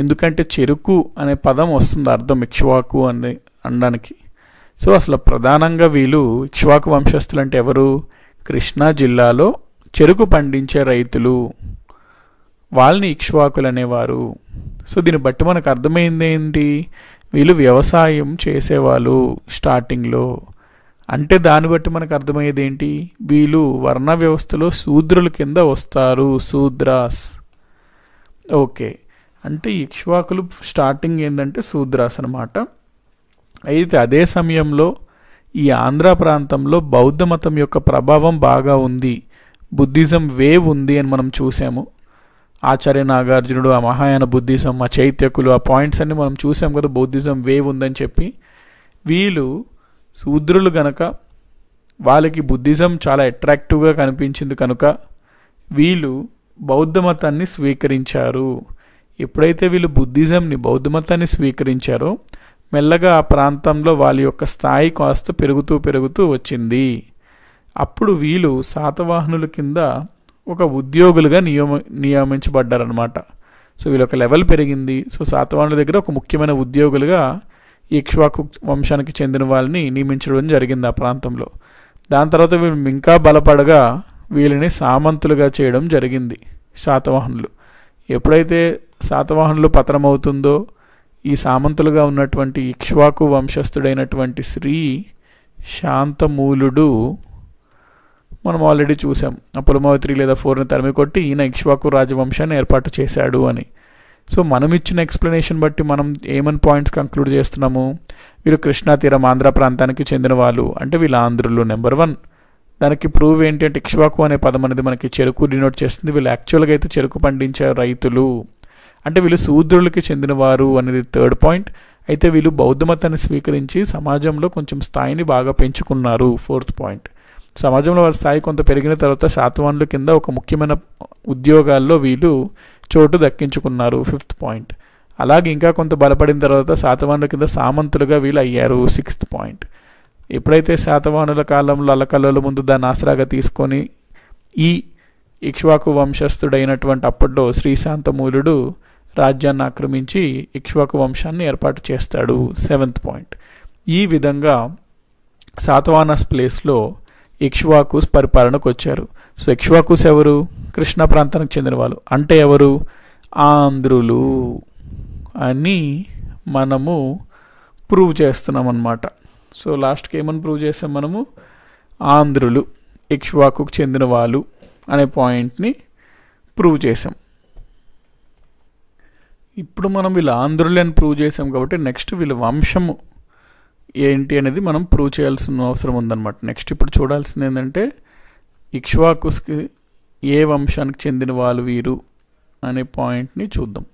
ఎందుకంటే చెరుకు అనే పదం వస్తుంది అర్థం ఇక్ష్వాకు అని అనడానికి సో అసలు ప్రధానంగా వీళ్ళు ఇక్ష్వాకు వంశస్థులు అంటే ఎవరు కృష్ణా జిల్లాలో చెరుకు పండించే రైతులు వాళ్ళని ఇక్ష్వాకులు అనేవారు సో దీన్ని బట్టి మనకు అర్థమైంది ఏంటి వీళ్ళు వ్యవసాయం చేసేవాళ్ళు స్టార్టింగ్లో అంటే దాన్ని బట్టి మనకు అర్థమయ్యేది ఏంటి వీళ్ళు వర్ణ వ్యవస్థలో శూద్రుల కింద వస్తారు శూద్రాస్ ఓకే అంటే ఇక్ష్వాకులు స్టార్టింగ్ ఏంటంటే శూద్రాస్ అనమాట అయితే అదే సమయంలో ఈ ఆంధ్ర ప్రాంతంలో బౌద్ధ మతం యొక్క ప్రభావం బాగా ఉంది బుద్ధిజం వేవ్ ఉంది అని మనం చూసాము ఆచార్య నాగార్జునుడు ఆ మహాయాన బుద్ధిజం ఆ చైత్యకులు ఆ పాయింట్స్ అన్ని మనం చూసాం కదా బౌద్ధిజం వేవ్ ఉందని చెప్పి వీళ్ళు శూద్రులు గనక వాళ్ళకి బుద్ధిజం చాలా అట్రాక్టివ్గా కనిపించింది కనుక వీళ్ళు బౌద్ధ మతాన్ని స్వీకరించారు ఎప్పుడైతే వీళ్ళు బుద్ధిజంని బౌద్ధ మతాన్ని స్వీకరించారో మెల్లగా ఆ ప్రాంతంలో వాళ్ళ యొక్క స్థాయి కాస్త పెరుగుతూ పెరుగుతూ వచ్చింది అప్పుడు వీళ్ళు శాతవాహనుల కింద ఒక ఉద్యోగులుగా నియమ నియమించబడ్డారనమాట సో వీళ్ళొక లెవెల్ పెరిగింది సో శాతవాహనుల దగ్గర ఒక ముఖ్యమైన ఉద్యోగులుగా ఇక్ష్వాకు వంశానికి చెందిన వాళ్ళని నియమించడం జరిగింది ఆ ప్రాంతంలో దాని తర్వాత వీళ్ళు ఇంకా బలపడగా వీళ్ళని సామంతులుగా చేయడం జరిగింది శాతవాహనులు ఎప్పుడైతే శాతవాహనులు పతనమవుతుందో ఈ సామంతులుగా ఉన్నటువంటి ఇక్ష్వాకు వంశస్థుడైనటువంటి శ్రీ శాంతమూలుడు మనం ఆల్రెడీ చూసాం త్రీ లేదా ఫోర్ని తరిమి కొట్టి ఈయన ఇక్ష్వాకు రాజవంశాన్ని ఏర్పాటు చేశాడు అని సో మనం ఇచ్చిన ఎక్స్ప్లెనేషన్ బట్టి మనం ఏమని పాయింట్స్ కంక్లూడ్ చేస్తున్నాము వీళ్ళు కృష్ణా తీరం ఆంధ్ర ప్రాంతానికి చెందిన వాళ్ళు అంటే వీళ్ళ ఆంధ్రులు నెంబర్ వన్ దానికి ప్రూవ్ ఏంటంటే ఇక్ష్వాకు అనే పదం అనేది మనకి చెరుకు డినోట్ చేస్తుంది వీళ్ళు యాక్చువల్గా అయితే చెరుకు పండించే రైతులు అంటే వీళ్ళు శూద్రులకి చెందినవారు అనేది థర్డ్ పాయింట్ అయితే వీళ్ళు బౌద్ధ మతాన్ని స్వీకరించి సమాజంలో కొంచెం స్థాయిని బాగా పెంచుకున్నారు ఫోర్త్ పాయింట్ సమాజంలో వారి స్థాయి కొంత పెరిగిన తర్వాత శాతవానుల కింద ఒక ముఖ్యమైన ఉద్యోగాల్లో వీళ్ళు చోటు దక్కించుకున్నారు ఫిఫ్త్ పాయింట్ అలాగే ఇంకా కొంత బలపడిన తర్వాత శాతవాహనుల కింద సామంతులుగా వీళ్ళు అయ్యారు సిక్స్త్ పాయింట్ ఎప్పుడైతే శాతవాహనుల కాలంలో అలకల్లుల ముందు దాన్ని ఆసరాగా తీసుకొని ఈ ఇక్ష్వాకు వంశస్థుడైనటువంటి అప్పట్లో శ్రీశాంతమూలుడు రాజ్యాన్ని ఆక్రమించి ఇక్ష్వాకు వంశాన్ని ఏర్పాటు చేస్తాడు సెవెంత్ పాయింట్ ఈ విధంగా సాతవానస్ ప్లేస్లో ఇక్ష్వాకు పరిపాలనకు వచ్చారు సో ఇక్ష్వాకుస్ ఎవరు కృష్ణ ప్రాంతానికి చెందిన వాళ్ళు అంటే ఎవరు ఆంధ్రులు అని మనము ప్రూవ్ చేస్తున్నాం అనమాట సో లాస్ట్కి ఏమని ప్రూవ్ చేస్తాం మనము ఆంధ్రులు ఇక్ష్వాకు చెందిన వాళ్ళు అనే పాయింట్ని ప్రూవ్ చేసాం ఇప్పుడు మనం వీళ్ళు ఆంధ్రులు అని ప్రూవ్ చేసాం కాబట్టి నెక్స్ట్ వీళ్ళ వంశము ఏంటి అనేది మనం ప్రూవ్ చేయాల్సిన అవసరం ఉందన్నమాట నెక్స్ట్ ఇప్పుడు చూడాల్సింది ఏంటంటే ఇక్ష్వాకుస్కి ఏ వంశానికి చెందిన వాళ్ళు వీరు అనే పాయింట్ని చూద్దాం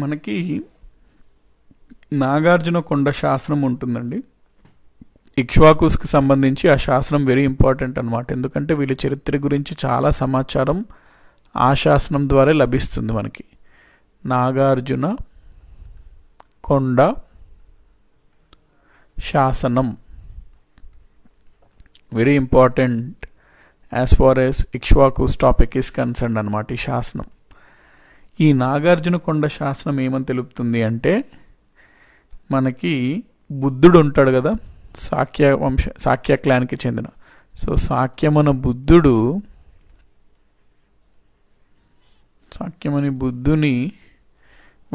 మనకి నాగార్జున కొండ శాస్త్రం ఉంటుందండి ఇక్ష్వాకుస్కి సంబంధించి ఆ శాస్త్రం వెరీ ఇంపార్టెంట్ అనమాట ఎందుకంటే వీళ్ళ చరిత్ర గురించి చాలా సమాచారం ఆ శాసనం ద్వారా లభిస్తుంది మనకి నాగార్జున కొండ శాసనం very important as far as Ikshvakus topic is concern అనమాట ఈ శాసనం ఈ నాగార్జునకొండ శాసనం ఏమని తెలుపుతుంది అంటే మనకి బుద్ధుడు ఉంటాడు కదా సాఖ్య వంశ సాఖ్య క్లాన్కి చెందిన సో సాక్యమన బుద్ధుడు సాఖ్యమని బుద్ధుని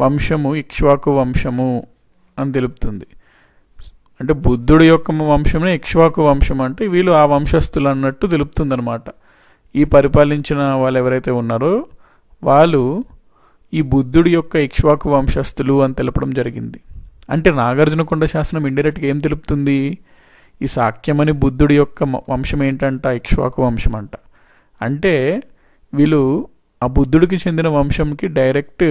వంశము ఇక్ష్వాకు వంశము అని తెలుపుతుంది అంటే బుద్ధుడు యొక్క వంశమే ఇక్ష్వాకు వంశం అంటే వీళ్ళు ఆ వంశస్థులు అన్నట్టు తెలుపుతుందనమాట ఈ పరిపాలించిన వాళ్ళు ఎవరైతే ఉన్నారో వాళ్ళు ఈ బుద్ధుడి యొక్క ఇక్ష్వాకు వంశస్థులు అని తెలపడం జరిగింది అంటే నాగార్జునకొండ శాసనం ఇండైరెక్ట్గా ఏం తెలుపుతుంది ఈ సాఖ్యమని బుద్ధుడి యొక్క వంశం ఏంటంట ఇక్ష్వాకు వంశం అంట అంటే వీళ్ళు ఆ బుద్ధుడికి చెందిన వంశంకి డైరెక్ట్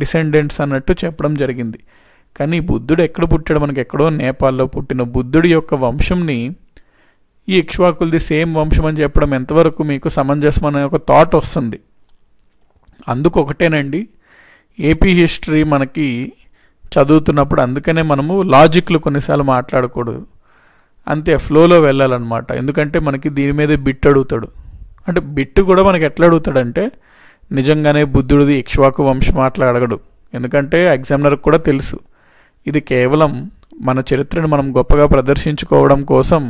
డిసెండెంట్స్ అన్నట్టు చెప్పడం జరిగింది కానీ బుద్ధుడు ఎక్కడ పుట్టాడు మనకి ఎక్కడో నేపాల్లో పుట్టిన బుద్ధుడి యొక్క వంశంని ఈ ఇక్ష్వాకులది సేమ్ వంశం అని చెప్పడం ఎంతవరకు మీకు సమంజసం అనే ఒక థాట్ వస్తుంది అందుకు ఒకటేనండి ఏపీ హిస్టరీ మనకి చదువుతున్నప్పుడు అందుకనే మనము లాజిక్లు కొన్నిసార్లు మాట్లాడకూడదు అంతే ఫ్లోలో వెళ్ళాలన్నమాట ఎందుకంటే మనకి దీని మీద బిట్ అడుగుతాడు అంటే బిట్టు కూడా మనకి ఎట్లా అడుగుతాడంటే నిజంగానే బుద్ధుడిది ఇక్ష్వాకు వంశం అట్లా అడగడు ఎందుకంటే ఎగ్జామినర్కి కూడా తెలుసు ఇది కేవలం మన చరిత్రను మనం గొప్పగా ప్రదర్శించుకోవడం కోసం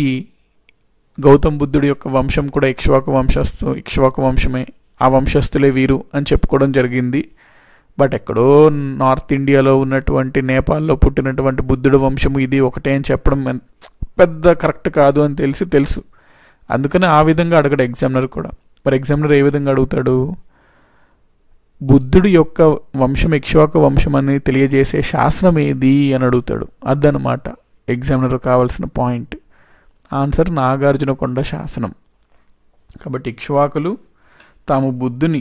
ఈ గౌతమ్ బుద్ధుడి యొక్క వంశం కూడా ఇక్ష్వాకు వంశస్థు ఇక్ష్వాకు వంశమే ఆ వంశస్థులే వీరు అని చెప్పుకోవడం జరిగింది బట్ ఎక్కడో నార్త్ ఇండియాలో ఉన్నటువంటి నేపాల్లో పుట్టినటువంటి బుద్ధుడు వంశం ఇది ఒకటే అని చెప్పడం పెద్ద కరెక్ట్ కాదు అని తెలిసి తెలుసు అందుకనే ఆ విధంగా అడగడు ఎగ్జామినర్ కూడా మరి ఎగ్జామినర్ ఏ విధంగా అడుగుతాడు బుద్ధుడు యొక్క వంశం ఇక్ష్వాకు వంశం అని తెలియజేసే శాస్త్రం ఏది అని అడుగుతాడు అదనమాట ఎగ్జామినర్ కావాల్సిన పాయింట్ ఆన్సర్ నాగార్జున కొండ శాసనం కాబట్టి ఇక్ష్వాకులు తాము బుద్ధుని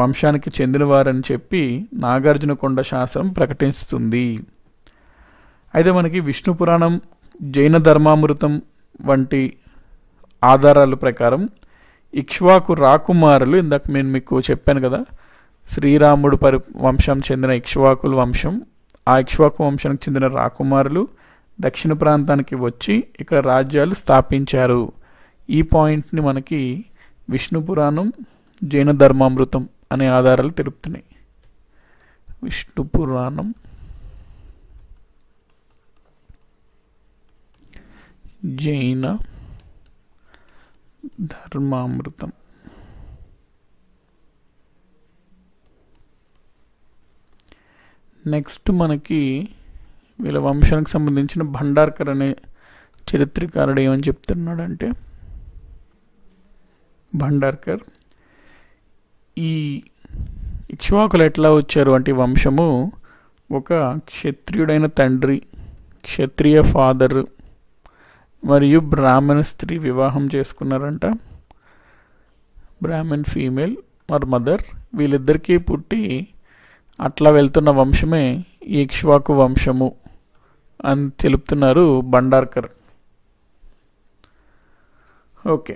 వంశానికి చెందినవారని చెప్పి నాగార్జునకొండ శాస్త్రం ప్రకటిస్తుంది అయితే మనకి విష్ణు పురాణం జైన ధర్మామృతం వంటి ఆధారాల ప్రకారం ఇక్ష్వాకు రాకుమారులు ఇందాక నేను మీకు చెప్పాను కదా శ్రీరాముడు పరి వంశం చెందిన ఇక్ష్వాకుల వంశం ఆ ఇక్ష్వాకు వంశానికి చెందిన రాకుమారులు దక్షిణ ప్రాంతానికి వచ్చి ఇక్కడ రాజ్యాలు స్థాపించారు ఈ పాయింట్ని మనకి విష్ణు పురాణం జైన ధర్మామృతం అనే ఆధారాలు తెలుపుతున్నాయి విష్ణు పురాణం జైన ధర్మామృతం నెక్స్ట్ మనకి వీళ్ళ వంశానికి సంబంధించిన భండార్కర్ అనే చరిత్రకారుడు ఏమని చెప్తున్నాడంటే భండార్కర్ ఈ ఇక్ష్వాకులు ఎట్లా వచ్చారు అంటే వంశము ఒక క్షత్రియుడైన తండ్రి క్షత్రియ ఫాదర్ మరియు బ్రాహ్మణ స్త్రీ వివాహం చేసుకున్నారంట బ్రాహ్మణ్ ఫీమేల్ మరి మదర్ వీళ్ళిద్దరికీ పుట్టి అట్లా వెళ్తున్న వంశమే ఇక్ష్వాకు వంశము అని తెలుపుతున్నారు బండార్కర్ ఓకే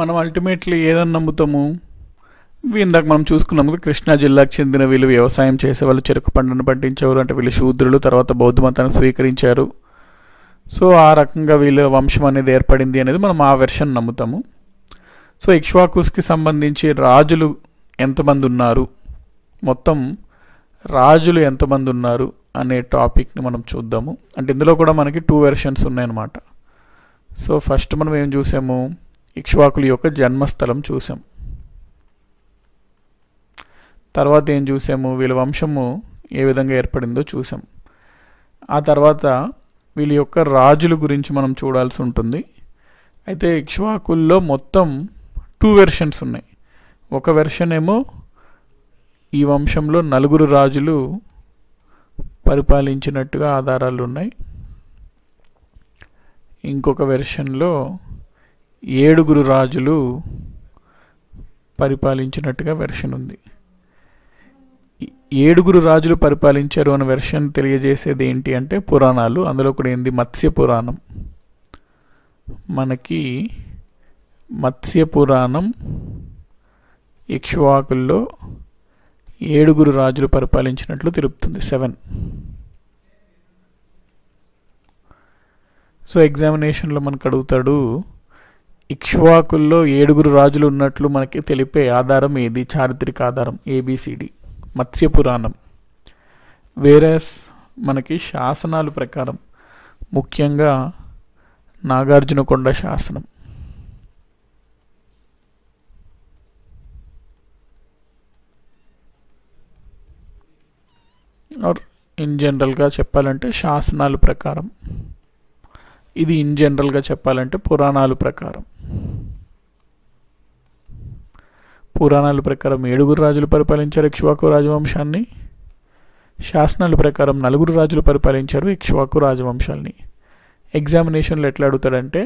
మనం అల్టిమేట్లీ ఏదని నమ్ముతాము ఇందాక మనం చూసుకున్నాము కృష్ణా జిల్లాకు చెందిన వీళ్ళు వ్యవసాయం చేసే వాళ్ళు చెరుకు పంటను పండించేవారు అంటే వీళ్ళు శూద్రులు తర్వాత బౌద్ధ మతాన్ని స్వీకరించారు సో ఆ రకంగా వీళ్ళ వంశం అనేది ఏర్పడింది అనేది మనం ఆ వెర్షన్ నమ్ముతాము సో ఇక్ష్వాకుస్కి సంబంధించి రాజులు ఎంతమంది ఉన్నారు మొత్తం రాజులు ఎంతమంది ఉన్నారు అనే టాపిక్ని మనం చూద్దాము అంటే ఇందులో కూడా మనకి టూ వెర్షన్స్ ఉన్నాయన్నమాట సో ఫస్ట్ మనం ఏం చూసాము ఇక్ష్వాకుల యొక్క జన్మస్థలం చూసాం తర్వాత ఏం చూసాము వీళ్ళ వంశము ఏ విధంగా ఏర్పడిందో చూసాం ఆ తర్వాత వీళ్ళ యొక్క రాజుల గురించి మనం చూడాల్సి ఉంటుంది అయితే ఇక్ష్వాకుల్లో మొత్తం టూ వెర్షన్స్ ఉన్నాయి ఒక వెర్షన్ ఏమో ఈ వంశంలో నలుగురు రాజులు పరిపాలించినట్టుగా ఆధారాలు ఉన్నాయి ఇంకొక వెర్షన్లో ఏడుగురు రాజులు పరిపాలించినట్టుగా వెర్షన్ ఉంది ఏడుగురు రాజులు పరిపాలించారు అనే వెర్షన్ తెలియజేసేది ఏంటి అంటే పురాణాలు అందులో కూడా ఏంది మత్స్య పురాణం మనకి మత్స్యపురాణం ఇక్ష్వాకుల్లో ఏడుగురు రాజులు పరిపాలించినట్లు తెలుపుతుంది సెవెన్ సో ఎగ్జామినేషన్లో మనకు అడుగుతాడు ఇక్ష్వాకుల్లో ఏడుగురు రాజులు ఉన్నట్లు మనకి తెలిపే ఆధారం ఏది చారిత్రక ఆధారం ఏబిసిడి మత్స్యపురాణం వేరే మనకి శాసనాల ప్రకారం ముఖ్యంగా నాగార్జునకొండ శాసనం ఆర్ ఇన్ జనరల్గా చెప్పాలంటే శాసనాల ప్రకారం ఇది ఇన్ జనరల్గా చెప్పాలంటే పురాణాలు ప్రకారం పురాణాల ప్రకారం ఏడుగురు రాజులు పరిపాలించారు ఇక్ష్వాకు రాజవంశాన్ని శాసనాల ప్రకారం నలుగురు రాజులు పరిపాలించారు ఇక్ష్వాకు రాజవంశాన్ని ఎగ్జామినేషన్లు ఎట్లా అడుగుతాడంటే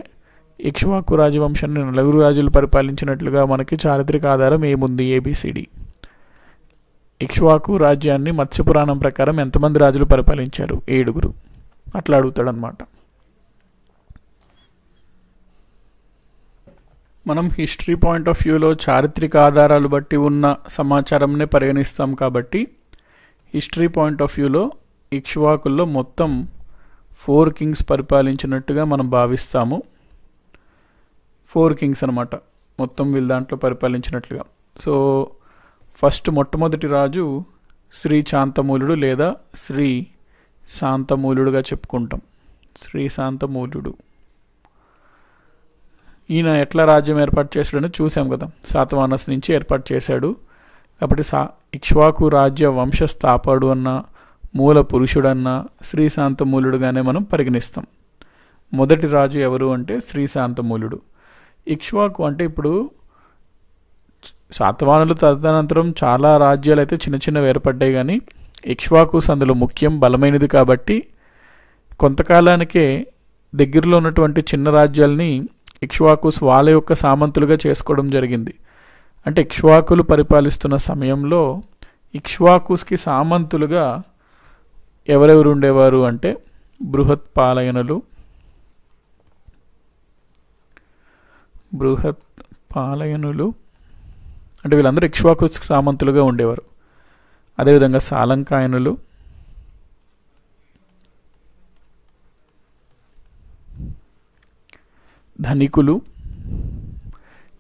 ఇక్ష్వాకు రాజవంశాన్ని నలుగురు రాజులు పరిపాలించినట్లుగా మనకి చారిత్రక ఆధారం ఏముంది ఏబిసిడి ఇక్ష్వాకు రాజ్యాన్ని మత్స్యపురాణం ప్రకారం ఎంతమంది రాజులు పరిపాలించారు ఏడుగురు అట్లా అడుగుతాడనమాట మనం హిస్టరీ పాయింట్ ఆఫ్ వ్యూలో చారిత్రక ఆధారాలు బట్టి ఉన్న సమాచారంనే పరిగణిస్తాం కాబట్టి హిస్టరీ పాయింట్ ఆఫ్ వ్యూలో ఇక్ష్వాకుల్లో మొత్తం ఫోర్ కింగ్స్ పరిపాలించినట్టుగా మనం భావిస్తాము ఫోర్ కింగ్స్ అనమాట మొత్తం వీళ్ళ దాంట్లో పరిపాలించినట్లుగా సో ఫస్ట్ మొట్టమొదటి రాజు శ్రీ శాంతమూలుడు లేదా శ్రీ శాంతమూలుడుగా చెప్పుకుంటాం శ్రీ శాంతమూలుడు ఈయన ఎట్లా రాజ్యం ఏర్పాటు చేశాడని చూసాం కదా శాతవానస్ నుంచి ఏర్పాటు చేశాడు కాబట్టి సా ఇక్ష్వాకు రాజ్య వంశస్థాపడు అన్న మూల పురుషుడన్న శ్రీ శాంతమూలుడుగానే మనం పరిగణిస్తాం మొదటి రాజు ఎవరు అంటే శ్రీ శాంతమూలుడు ఇక్ష్వాకు అంటే ఇప్పుడు శాతవాహనులు తదనంతరం చాలా రాజ్యాలు అయితే చిన్న చిన్నవి ఏర్పడ్డాయి కానీ ఇక్ష్వాకు అందులో ముఖ్యం బలమైనది కాబట్టి కొంతకాలానికే దగ్గరలో ఉన్నటువంటి చిన్న రాజ్యాల్ని ఇక్ష్వాకుస్ వాళ్ళ యొక్క సామంతులుగా చేసుకోవడం జరిగింది అంటే ఇక్ష్వాకులు పరిపాలిస్తున్న సమయంలో ఇక్ష్వాకుస్కి సామంతులుగా ఎవరెవరు ఉండేవారు అంటే బృహత్పాలయనులు బృహత్ పాలయనులు అంటే వీళ్ళందరూ ఇక్ష్వాకు సామంతులుగా ఉండేవారు అదేవిధంగా సాలంకాయనులు ధనికులు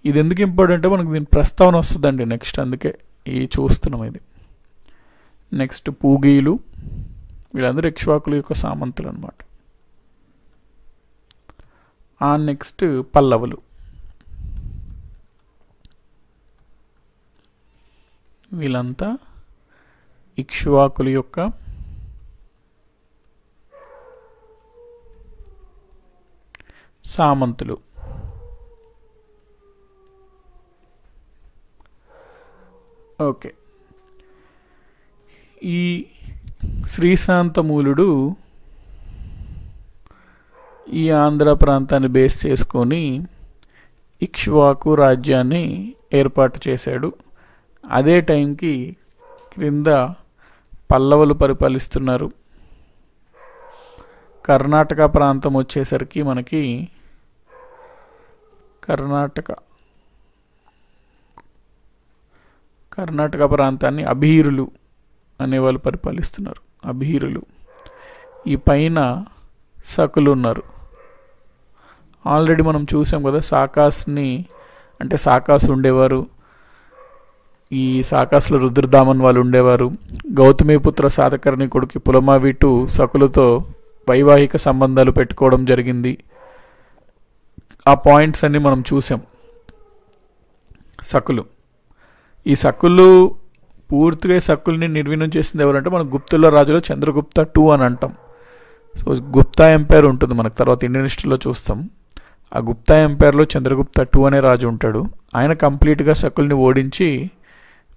ఇది ఎందుకు ఇంపార్టెంట్ మనకు దీని ప్రస్తావన వస్తుందండి నెక్స్ట్ అందుకే ఈ చూస్తున్నాం ఇది నెక్స్ట్ పూగీలు వీళ్ళందరూ ఇక్ష్వాకుల యొక్క సామంతులు అనమాట ఆ నెక్స్ట్ పల్లవులు వీళ్ళంతా ఇక్ష్వాకుల యొక్క సామంతులు ఓకే ఈ శ్రీశాంతమూలుడు ఈ ఆంధ్ర ప్రాంతాన్ని బేస్ చేసుకొని ఇక్ష్వాకు రాజ్యాన్ని ఏర్పాటు చేశాడు అదే టైంకి క్రింద పల్లవులు పరిపాలిస్తున్నారు కర్ణాటక ప్రాంతం వచ్చేసరికి మనకి కర్ణాటక కర్ణాటక ప్రాంతాన్ని అభీరులు అనేవాళ్ళు పరిపాలిస్తున్నారు అభీరులు ఈ పైన సకులు ఉన్నారు ఆల్రెడీ మనం చూసాం కదా సాకాస్ని అంటే సాకాస్ ఉండేవారు ఈ సాకాసులు రుద్రధామన్ వాళ్ళు ఉండేవారు గౌతమిపుత్ర సాధకర్ణి కొడుకు పులమావిటు సకులతో వైవాహిక సంబంధాలు పెట్టుకోవడం జరిగింది ఆ పాయింట్స్ అన్నీ మనం చూసాం సకులు ఈ సకులు పూర్తిగా సక్కుల్ని నిర్వీణం చేసింది ఎవరంటే మన గుప్తుల రాజులో చంద్రగుప్త టూ అని అంటాం సో గుప్తా ఎంపైర్ ఉంటుంది మనకు తర్వాత ఇండియన్ హిస్టరీలో చూస్తాం ఆ గుప్తా ఎంపైర్లో చంద్రగుప్త టూ అనే రాజు ఉంటాడు ఆయన కంప్లీట్గా సక్కుల్ని ఓడించి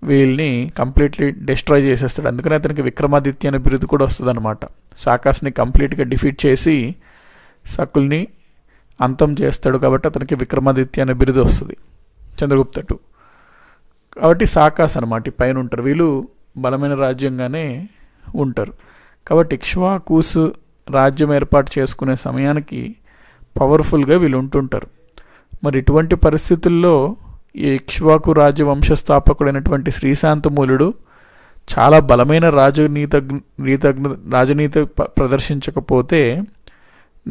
వీళ్ళని కంప్లీట్లీ డిస్ట్రాయ్ చేసేస్తాడు అందుకనే అతనికి విక్రమాదిత్య అనే బిరుదు కూడా వస్తుంది అనమాట సాకాస్ని కంప్లీట్గా డిఫీట్ చేసి సకుల్ని అంతం చేస్తాడు కాబట్టి అతనికి విక్రమాదిత్య అనే బిరుదు వస్తుంది చంద్రగుప్త టు కాబట్టి సాకాస్ అనమాట పైన ఉంటారు వీళ్ళు బలమైన రాజ్యంగానే ఉంటారు కాబట్టి ఇక్ష్వాకూసు రాజ్యం ఏర్పాటు చేసుకునే సమయానికి పవర్ఫుల్గా వీళ్ళు ఉంటుంటారు మరి ఇటువంటి పరిస్థితుల్లో ఇక్ష్వాకు రాజవంశ స్థాపకుడైనటువంటి శ్రీశాంతమూలుడు చాలా బలమైన రాజనీత నీతజ్ఞ రాజనీత ప్రదర్శించకపోతే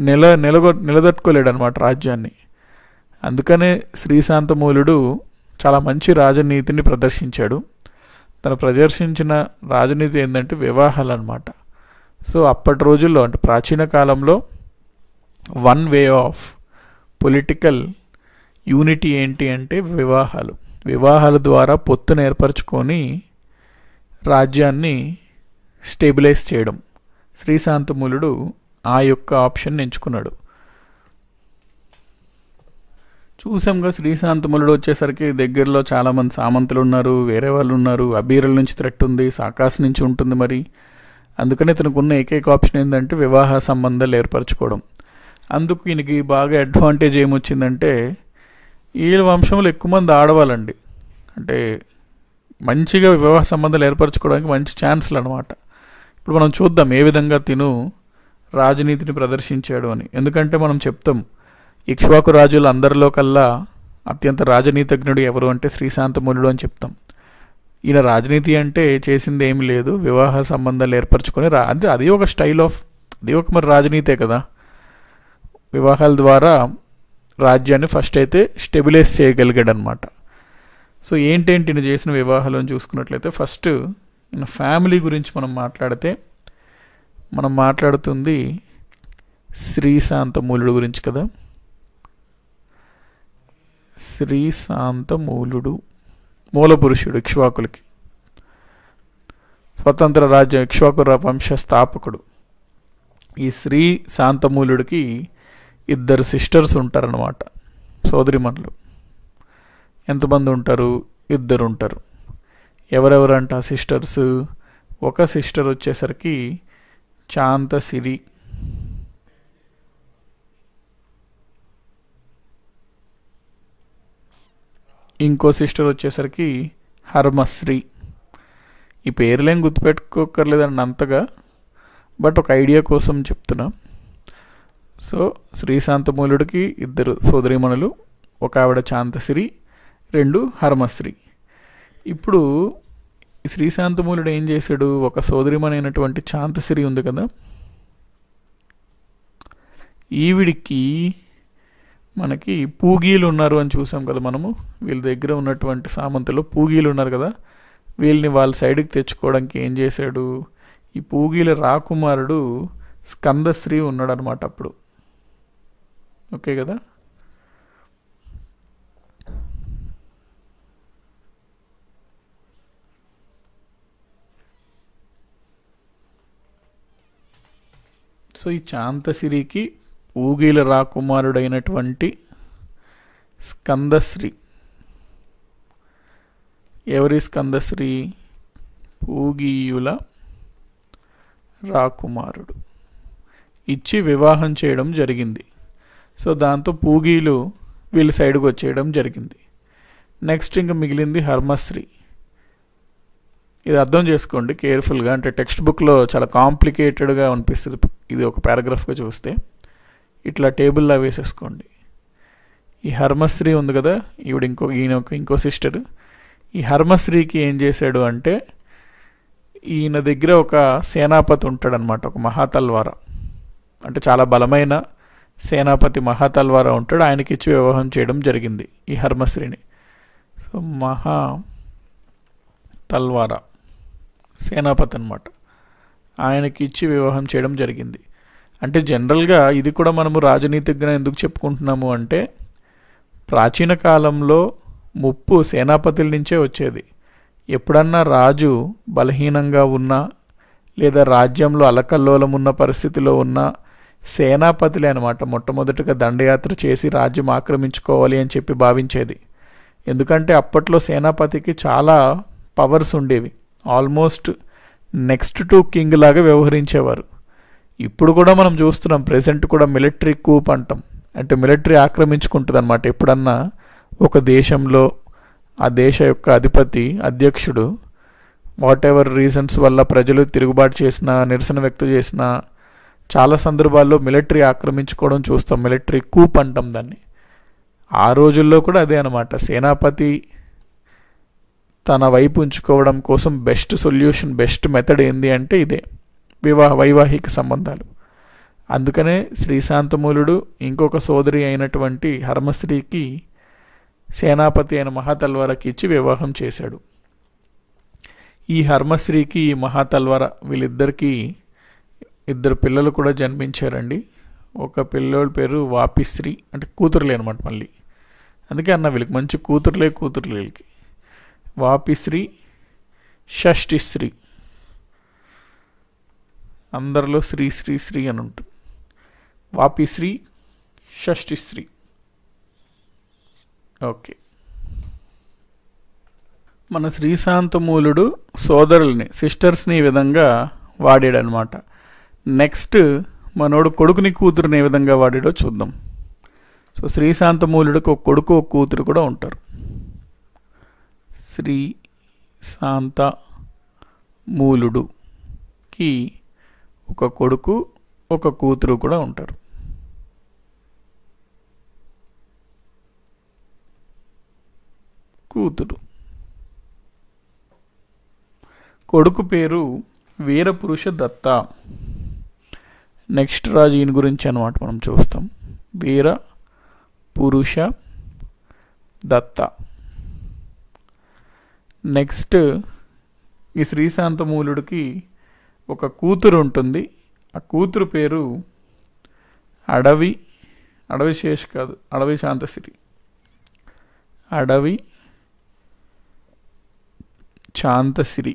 నిల నిలగొ నిలదట్టుకోలేడు అనమాట రాజ్యాన్ని అందుకనే శ్రీశాంతమూలుడు చాలా మంచి రాజనీతిని ప్రదర్శించాడు తను ప్రదర్శించిన రాజనీతి ఏంటంటే వివాహాలు అనమాట సో అప్పటి రోజుల్లో అంటే ప్రాచీన కాలంలో one way of political unity ఏంటి అంటే వివాహాలు వివాహాల ద్వారా పొత్తును ఏర్పరచుకొని రాజ్యాన్ని స్టేబిలైజ్ చేయడం శ్రీశాంతమూలుడు ఆ యొక్క ఆప్షన్ ఎంచుకున్నాడు చూసాంగా శ్రీశాంతములుడు వచ్చేసరికి దగ్గరలో చాలామంది సామంతులు ఉన్నారు వేరే వాళ్ళు ఉన్నారు అభీరుల నుంచి థ్రెట్ ఉంది సాకాస్ నుంచి ఉంటుంది మరి అందుకని ఇతనికి ఉన్న ఏకైక ఆప్షన్ ఏంటంటే వివాహ సంబంధాలు ఏర్పరచుకోవడం అందుకు ఈయనకి బాగా అడ్వాంటేజ్ ఏమొచ్చిందంటే వీళ్ళ వంశంలో ఎక్కువ మంది ఆడవాళ్ళండి అంటే మంచిగా వివాహ సంబంధాలు ఏర్పరచుకోవడానికి మంచి ఛాన్స్లు అనమాట ఇప్పుడు మనం చూద్దాం ఏ విధంగా తిను రాజనీతిని ప్రదర్శించాడు అని ఎందుకంటే మనం చెప్తాం ఇక్ష్వాకు రాజులు అందరిలో కల్లా అత్యంత రాజనీతజ్ఞుడు ఎవరు అంటే శ్రీశాంతమునుడు అని చెప్తాం ఈయన రాజనీతి అంటే చేసింది ఏమి లేదు వివాహ సంబంధాలు ఏర్పరచుకొని రా అది ఒక స్టైల్ ఆఫ్ అది ఒక మరి రాజనీతే కదా వివాహాల ద్వారా రాజ్యాన్ని ఫస్ట్ అయితే స్టెబిలైజ్ చేయగలిగాడనమాట సో ఏంటేంటి నేను చేసిన వివాహాలను చూసుకున్నట్లయితే ఫస్ట్ ఈయన ఫ్యామిలీ గురించి మనం మాట్లాడితే మనం మాట్లాడుతుంది శ్రీశాంతమూలుడు గురించి కదా శ్రీశాంతమూలుడు మూలపురుషుడు ఇక్ష్వాకులకి స్వతంత్ర రాజ్యం ఇక్ష్వాకుర వంశ స్థాపకుడు ఈ శ్రీ శాంతమూలుడికి ఇద్దరు సిస్టర్స్ ఉంటారనమాట సోదరిమణులు ఎంతమంది ఉంటారు ఇద్దరు ఉంటారు ఎవరెవరంట ఆ సిస్టర్స్ ఒక సిస్టర్ వచ్చేసరికి శాంతసిరి ఇంకో సిస్టర్ వచ్చేసరికి హర్మశ్రీ ఈ పేర్లేం గుర్తుపెట్టుకోకర్లేదండి అంతగా బట్ ఒక ఐడియా కోసం చెప్తున్నాం సో శ్రీశాంతమూలుడికి ఇద్దరు సోదరీమణులు ఒక ఆవిడ శాంతశ్రీ రెండు హర్మశ్రీ ఇప్పుడు శ్రీశాంతమూలుడు ఏం చేశాడు ఒక సోదరిమణైనటువంటి శాంతశ్రీ ఉంది కదా ఈవిడికి మనకి పూగీలు ఉన్నారు అని చూసాం కదా మనము వీళ్ళ దగ్గర ఉన్నటువంటి సామంతలో పూగీలు ఉన్నారు కదా వీళ్ళని వాళ్ళ సైడ్కి తెచ్చుకోవడానికి ఏం చేశాడు ఈ పూగీల రాకుమారుడు స్కందశ్రీ ఉన్నాడనమాట అప్పుడు ఓకే కదా సో ఈ చాంతసిరికి ఊగిల రాకుమారుడైనటువంటి స్కందశ్రీ ఎవరి స్కందశ్రీ పూగీయుల రాకుమారుడు ఇచ్చి వివాహం చేయడం జరిగింది సో దాంతో పూగీలు వీళ్ళ సైడ్కి వచ్చేయడం జరిగింది నెక్స్ట్ ఇంకా మిగిలింది హర్మశ్రీ ఇది అర్థం చేసుకోండి కేర్ఫుల్గా అంటే టెక్స్ట్ బుక్లో చాలా కాంప్లికేటెడ్గా అనిపిస్తుంది ఇది ఒక పారాగ్రాఫ్గా చూస్తే ఇట్లా టేబుల్లా వేసేసుకోండి ఈ హర్మశ్రీ ఉంది కదా ఈవిడ ఇంకో ఈయన ఇంకో సిస్టర్ ఈ హర్మశ్రీకి ఏం చేశాడు అంటే ఈయన దగ్గర ఒక సేనాపతి ఉంటాడనమాట ఒక మహాతల్వార అంటే చాలా బలమైన సేనాపతి మహాతల్వారా ఉంటాడు ఆయనకి ఇచ్చి వివాహం చేయడం జరిగింది ఈ హర్మశ్రీని సో మహా తల్వారా సేనాపతి అనమాట ఆయనకి ఇచ్చి వివాహం చేయడం జరిగింది అంటే జనరల్గా ఇది కూడా మనము రాజనీతిజ్ఞ ఎందుకు చెప్పుకుంటున్నాము అంటే ప్రాచీన కాలంలో ముప్పు సేనాపతుల నుంచే వచ్చేది ఎప్పుడన్నా రాజు బలహీనంగా ఉన్నా లేదా రాజ్యంలో అలకల్లోలం ఉన్న పరిస్థితిలో ఉన్నా సేనాపతిలే అనమాట మొట్టమొదటిగా దండయాత్ర చేసి రాజ్యం ఆక్రమించుకోవాలి అని చెప్పి భావించేది ఎందుకంటే అప్పట్లో సేనాపతికి చాలా పవర్స్ ఉండేవి ఆల్మోస్ట్ నెక్స్ట్ టు కింగ్ లాగా వ్యవహరించేవారు ఇప్పుడు కూడా మనం చూస్తున్నాం ప్రెసెంట్ కూడా మిలిటరీ కూప్ అంటాం అంటే మిలిటరీ ఆక్రమించుకుంటుంది అనమాట ఎప్పుడన్నా ఒక దేశంలో ఆ దేశ యొక్క అధిపతి అధ్యక్షుడు వాట్ ఎవర్ రీజన్స్ వల్ల ప్రజలు తిరుగుబాటు చేసినా నిరసన వ్యక్తం చేసినా చాలా సందర్భాల్లో మిలిటరీ ఆక్రమించుకోవడం చూస్తాం మిలిటరీ కూప్ అంటాం దాన్ని ఆ రోజుల్లో కూడా అదే అనమాట సేనాపతి తన వైపు ఉంచుకోవడం కోసం బెస్ట్ సొల్యూషన్ బెస్ట్ మెథడ్ ఏంది అంటే ఇదే వివాహ వైవాహిక సంబంధాలు అందుకనే శ్రీశాంతమూలుడు ఇంకొక సోదరి అయినటువంటి హర్మశ్రీకి సేనాపతి అయిన మహాతల్వారకి ఇచ్చి వివాహం చేశాడు ఈ హర్మశ్రీకి ఈ మహాతల్వార వీళ్ళిద్దరికీ ఇద్దరు పిల్లలు కూడా జన్మించారండి ఒక పిల్లోడి పేరు వాపిశ్రీ అంటే కూతురులే అనమాట మళ్ళీ అందుకే అన్న వీళ్ళకి మంచి కూతురులే కూతురులు వీళ్ళకి వాపిశ్రీ షష్ఠిశ్రీ అందరిలో శ్రీ శ్రీ శ్రీ అని ఉంటుంది వాపిశ్రీ షష్ఠిశ్రీ ఓకే మన శ్రీశాంతమూలుడు సోదరుల్ని సిస్టర్స్ని ఈ విధంగా వాడాడనమాట నెక్స్ట్ మనోడు కొడుకుని కూతురుని ఏ విధంగా వాడాడో చూద్దాం సో శ్రీశాంతమూలుడికి ఒక కొడుకు ఒక కూతురు కూడా ఉంటారు శ్రీ శాంత మూలుడుకి ఒక కొడుకు ఒక కూతురు కూడా ఉంటారు కూతురు కొడుకు పేరు వీరపురుష దత్త నెక్స్ట్ రాజు ఈయన గురించి అనమాట మనం చూస్తాం వీర పురుష దత్త నెక్స్ట్ ఈ శ్రీశాంతమూలుడికి ఒక కూతురు ఉంటుంది ఆ కూతురు పేరు అడవి అడవి శేష్ కాదు అడవి శాంతశ్రీ అడవి శాంతశ్రీ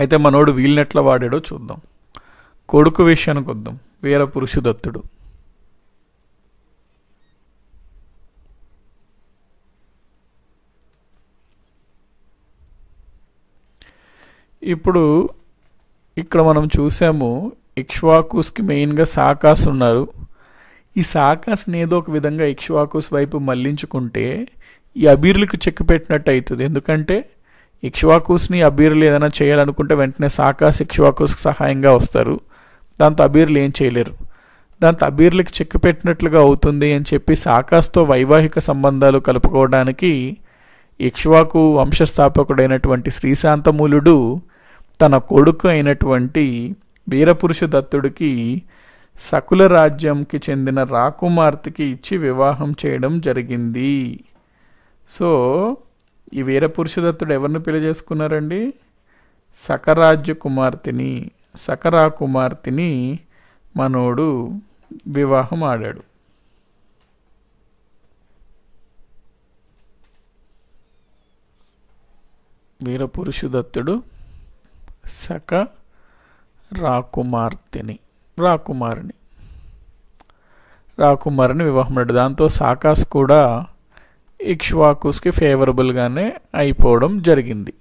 అయితే మనోడు వీళ్ళనెట్లా వాడాడో చూద్దాం కొడుకు విషయానికి వద్దాం వీర పురుషుదత్తుడు ఇప్పుడు ఇక్కడ మనం చూసాము ఇక్ష్వాకుస్కి మెయిన్గా సాకాస్ ఉన్నారు ఈ సాకాస్ని ఏదో ఒక విధంగా ఇక్ష్వాకుస్ వైపు మళ్లించుకుంటే ఈ అబీర్లకు చెక్ పెట్టినట్టు అవుతుంది ఎందుకంటే ఇక్ష్వాకుస్ని అబీర్లు ఏదైనా చేయాలనుకుంటే వెంటనే సాకాస్ ఇక్ష్వాకుస్కి సహాయంగా వస్తారు దాంతో అబీర్లు ఏం చేయలేరు దాంతో అబీర్లకి చెక్కు పెట్టినట్లుగా అవుతుంది అని చెప్పి సాకాస్తో వైవాహిక సంబంధాలు కలుపుకోవడానికి ఇక్ష్వాకు వంశస్థాపకుడైనటువంటి శ్రీశాంతమూలుడు తన కొడుకు అయినటువంటి వీరపురుష దత్తుడికి సకుల రాజ్యంకి చెందిన రాకుమార్తెకి ఇచ్చి వివాహం చేయడం జరిగింది సో ఈ వీరపురుషదత్తుడు ఎవరిని పెళ్లి చేసుకున్నారండి సకరాజ్య కుమార్తెని సకరా కుమార్తెని మనోడు వివాహం ఆడాడు వీరపురుషుదత్తుడు సక రాకుమార్తెని రాకుమారిని రాకుమారిని వివాహం అడ్డు దాంతో సాకాస్ కూడా ఇక్ష్వాకుస్కి ఫేవరబుల్గానే అయిపోవడం జరిగింది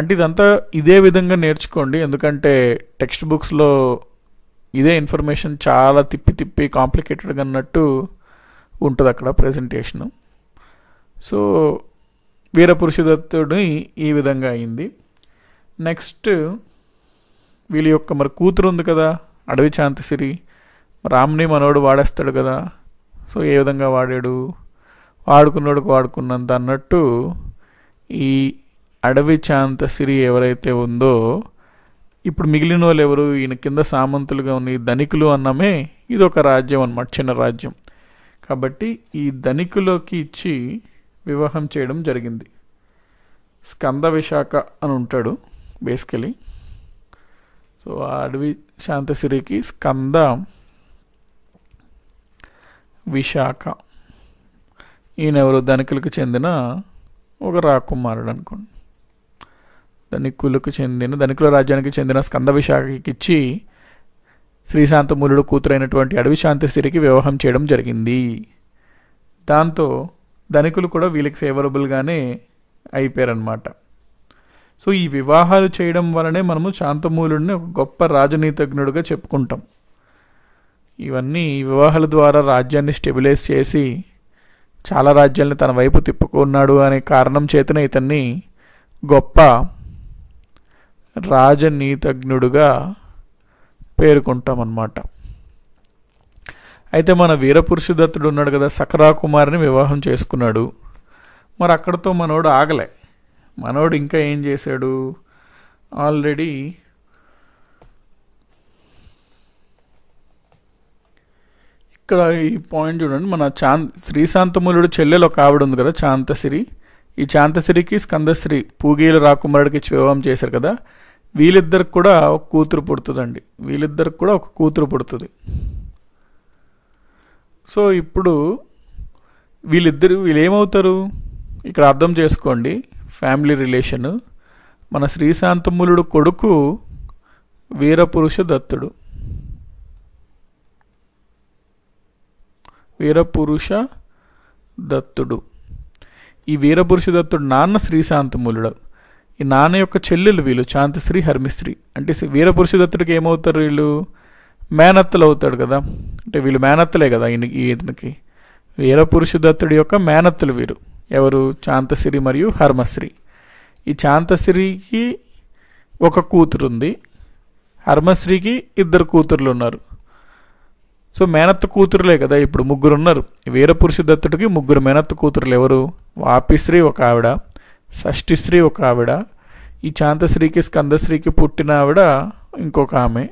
అంటే ఇదంతా ఇదే విధంగా నేర్చుకోండి ఎందుకంటే టెక్స్ట్ బుక్స్లో ఇదే ఇన్ఫర్మేషన్ చాలా తిప్పి తిప్పి కాంప్లికేటెడ్గా అన్నట్టు ఉంటుంది అక్కడ ప్రజెంటేషను సో వీరపురుషదత్తుడిని ఈ విధంగా అయింది నెక్స్ట్ వీళ్ళ యొక్క మరి కూతురు ఉంది కదా అడవి శాంతిసిరి రామ్ని మనోడు వాడేస్తాడు కదా సో ఏ విధంగా వాడాడు వాడుకున్నోడుకు వాడుకున్నంత అన్నట్టు ఈ అడవి చాంత సిరి ఎవరైతే ఉందో ఇప్పుడు మిగిలిన వాళ్ళు ఎవరు ఈయన కింద సామంతులుగా ఉన్న ధనికులు అన్నమే ఇది ఒక రాజ్యం అనమాట చిన్న రాజ్యం కాబట్టి ఈ ధనికులోకి ఇచ్చి వివాహం చేయడం జరిగింది స్కంద విశాఖ అని ఉంటాడు బేసికలీ సో ఆ అడవి సిరికి స్కంద విశాఖ ఈయనెవరు ధనికులకు చెందిన ఒక రాకుమారుడు అనుకోండి ధనికులకు చెందిన ధనికుల రాజ్యానికి చెందిన స్కంద స్కందవిశాఖకిచ్చి శ్రీశాంతమూలుడు కూతురైనటువంటి అడవి శాంతిశ్రీకి వివాహం చేయడం జరిగింది దాంతో ధనికులు కూడా వీళ్ళకి ఫేవరబుల్గానే అయిపోయారనమాట సో ఈ వివాహాలు చేయడం వలనే మనము శాంతమూలుడిని ఒక గొప్ప రాజనీతజ్ఞుడిగా చెప్పుకుంటాం ఇవన్నీ వివాహాల ద్వారా రాజ్యాన్ని స్టెబిలైజ్ చేసి చాలా రాజ్యాల్ని తన వైపు తిప్పుకున్నాడు అనే కారణం చేతనే ఇతన్ని గొప్ప రాజనీతజ్ఞుడుగా పేర్కొంటామన్నమాట అయితే మన వీరపురుషదత్తుడు ఉన్నాడు కదా సకరాకుమారిని వివాహం చేసుకున్నాడు మరి అక్కడతో మనోడు ఆగలే మనోడు ఇంకా ఏం చేశాడు ఆల్రెడీ ఇక్కడ ఈ పాయింట్ చూడండి మన చాన్ శ్రీశాంతమూలుడు చెల్లెలు ఒక ఆవిడ ఉంది కదా చాంతసిరి ఈ చాంతసిరికి స్కందశ్రీ పూగీల రాకుమారుడికి వివాహం చేశారు కదా వీళ్ళిద్దరికి కూడా ఒక కూతురు పుడుతుందండి వీళ్ళిద్దరికి కూడా ఒక కూతురు పుడుతుంది సో ఇప్పుడు వీళ్ళిద్దరు వీళ్ళు ఏమవుతారు ఇక్కడ అర్థం చేసుకోండి ఫ్యామిలీ రిలేషను మన శ్రీశాంతములుడు కొడుకు వీరపురుష దత్తుడు వీరపురుష దత్తుడు ఈ వీరపురుష దత్తుడు నాన్న శ్రీశాంతములుడు ఈ నాన్న యొక్క చెల్లెలు వీళ్ళు శాంతిశ్రీ హర్మిశ్రీ అంటే వీరపురుషదత్తుడికి ఏమవుతారు వీళ్ళు మేనత్తలు అవుతాడు కదా అంటే వీళ్ళు మేనత్తలే కదా ఈ ఇతనికి వీరపురుషదత్తుడి యొక్క మేనత్తలు వీరు ఎవరు శాంతశ్రీ మరియు హర్మశ్రీ ఈ శాంతశ్రీకి ఒక కూతురు ఉంది హర్మశ్రీకి ఇద్దరు కూతురులు ఉన్నారు సో మేనత్త కూతురులే కదా ఇప్పుడు ముగ్గురు ఉన్నారు వీరపురుషదత్తుడికి ముగ్గురు మేనత్త కూతురులు ఎవరు వాపిశ్రీ ఒక ఆవిడ షష్ఠిశ్రీ ఒక ఆవిడ ఈ చాంతశ్రీకి స్కందశ్రీకి పుట్టిన ఆవిడ ఇంకొక ఆమె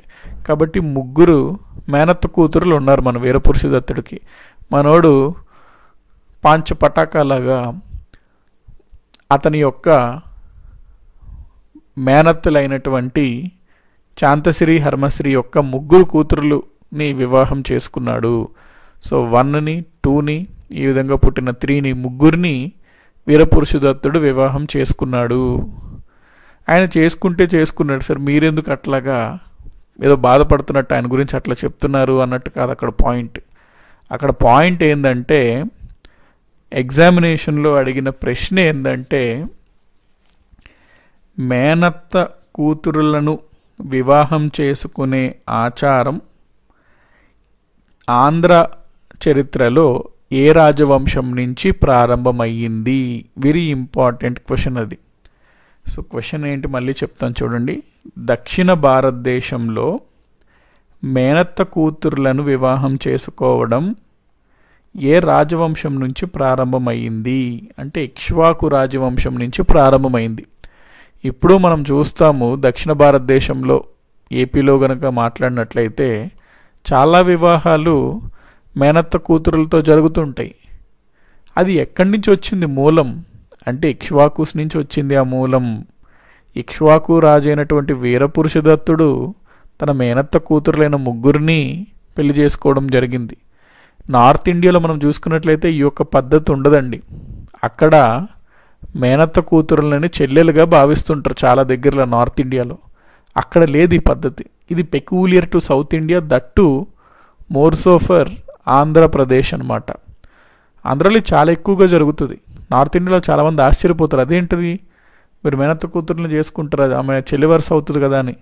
కాబట్టి ముగ్గురు మేనత్త కూతురులు ఉన్నారు మన వీరపురుషదత్తుడికి మనోడు పాంచ పటాకాలాగా అతని యొక్క మేనత్తులైనటువంటి చాంతశ్రీ హర్మశ్రీ యొక్క ముగ్గురు కూతురులుని వివాహం చేసుకున్నాడు సో వన్ని టూని ఈ విధంగా పుట్టిన త్రీని ముగ్గురిని వీరపురుషదత్తుడు వివాహం చేసుకున్నాడు ఆయన చేసుకుంటే చేసుకున్నాడు సార్ మీరెందుకు అట్లాగా ఏదో బాధపడుతున్నట్టు ఆయన గురించి అట్లా చెప్తున్నారు అన్నట్టు కాదు అక్కడ పాయింట్ అక్కడ పాయింట్ ఏంటంటే ఎగ్జామినేషన్లో అడిగిన ప్రశ్న ఏంటంటే మేనత్త కూతురులను వివాహం చేసుకునే ఆచారం ఆంధ్ర చరిత్రలో ఏ రాజవంశం నుంచి ప్రారంభమయ్యింది వెరీ ఇంపార్టెంట్ క్వశ్చన్ అది సో క్వశ్చన్ ఏంటి మళ్ళీ చెప్తాను చూడండి దక్షిణ భారతదేశంలో మేనత్త కూతుర్లను వివాహం చేసుకోవడం ఏ రాజవంశం నుంచి ప్రారంభమైంది అంటే ఇక్ష్వాకు రాజవంశం నుంచి ప్రారంభమైంది ఇప్పుడు మనం చూస్తాము దక్షిణ భారతదేశంలో ఏపీలో గనక మాట్లాడినట్లయితే చాలా వివాహాలు మేనత్త కూతురులతో జరుగుతుంటాయి అది ఎక్కడి నుంచి వచ్చింది మూలం అంటే ఇక్ష్వాకుస్ నుంచి వచ్చింది ఆ మూలం ఇక్ష్వాకు రాజైనటువంటి వీరపురుషదత్తుడు తన మేనత్త కూతురులైన ముగ్గురిని పెళ్లి చేసుకోవడం జరిగింది నార్త్ ఇండియాలో మనం చూసుకున్నట్లయితే ఈ యొక్క పద్ధతి ఉండదండి అక్కడ మేనత్త కూతురులని చెల్లెలుగా భావిస్తుంటారు చాలా దగ్గరలో నార్త్ ఇండియాలో అక్కడ లేదు ఈ పద్ధతి ఇది peculiar to south India that మోర్సోఫర్ Andhra Pradesh అనమాట ఆంధ్రలో చాలా ఎక్కువగా జరుగుతుంది నార్త్ ఇండియాలో చాలామంది ఆశ్చర్యపోతారు అదేంటిది మీరు మేనత్త కూతుర్ని చేసుకుంటారు ఆమె వరుస అవుతుంది కదా అని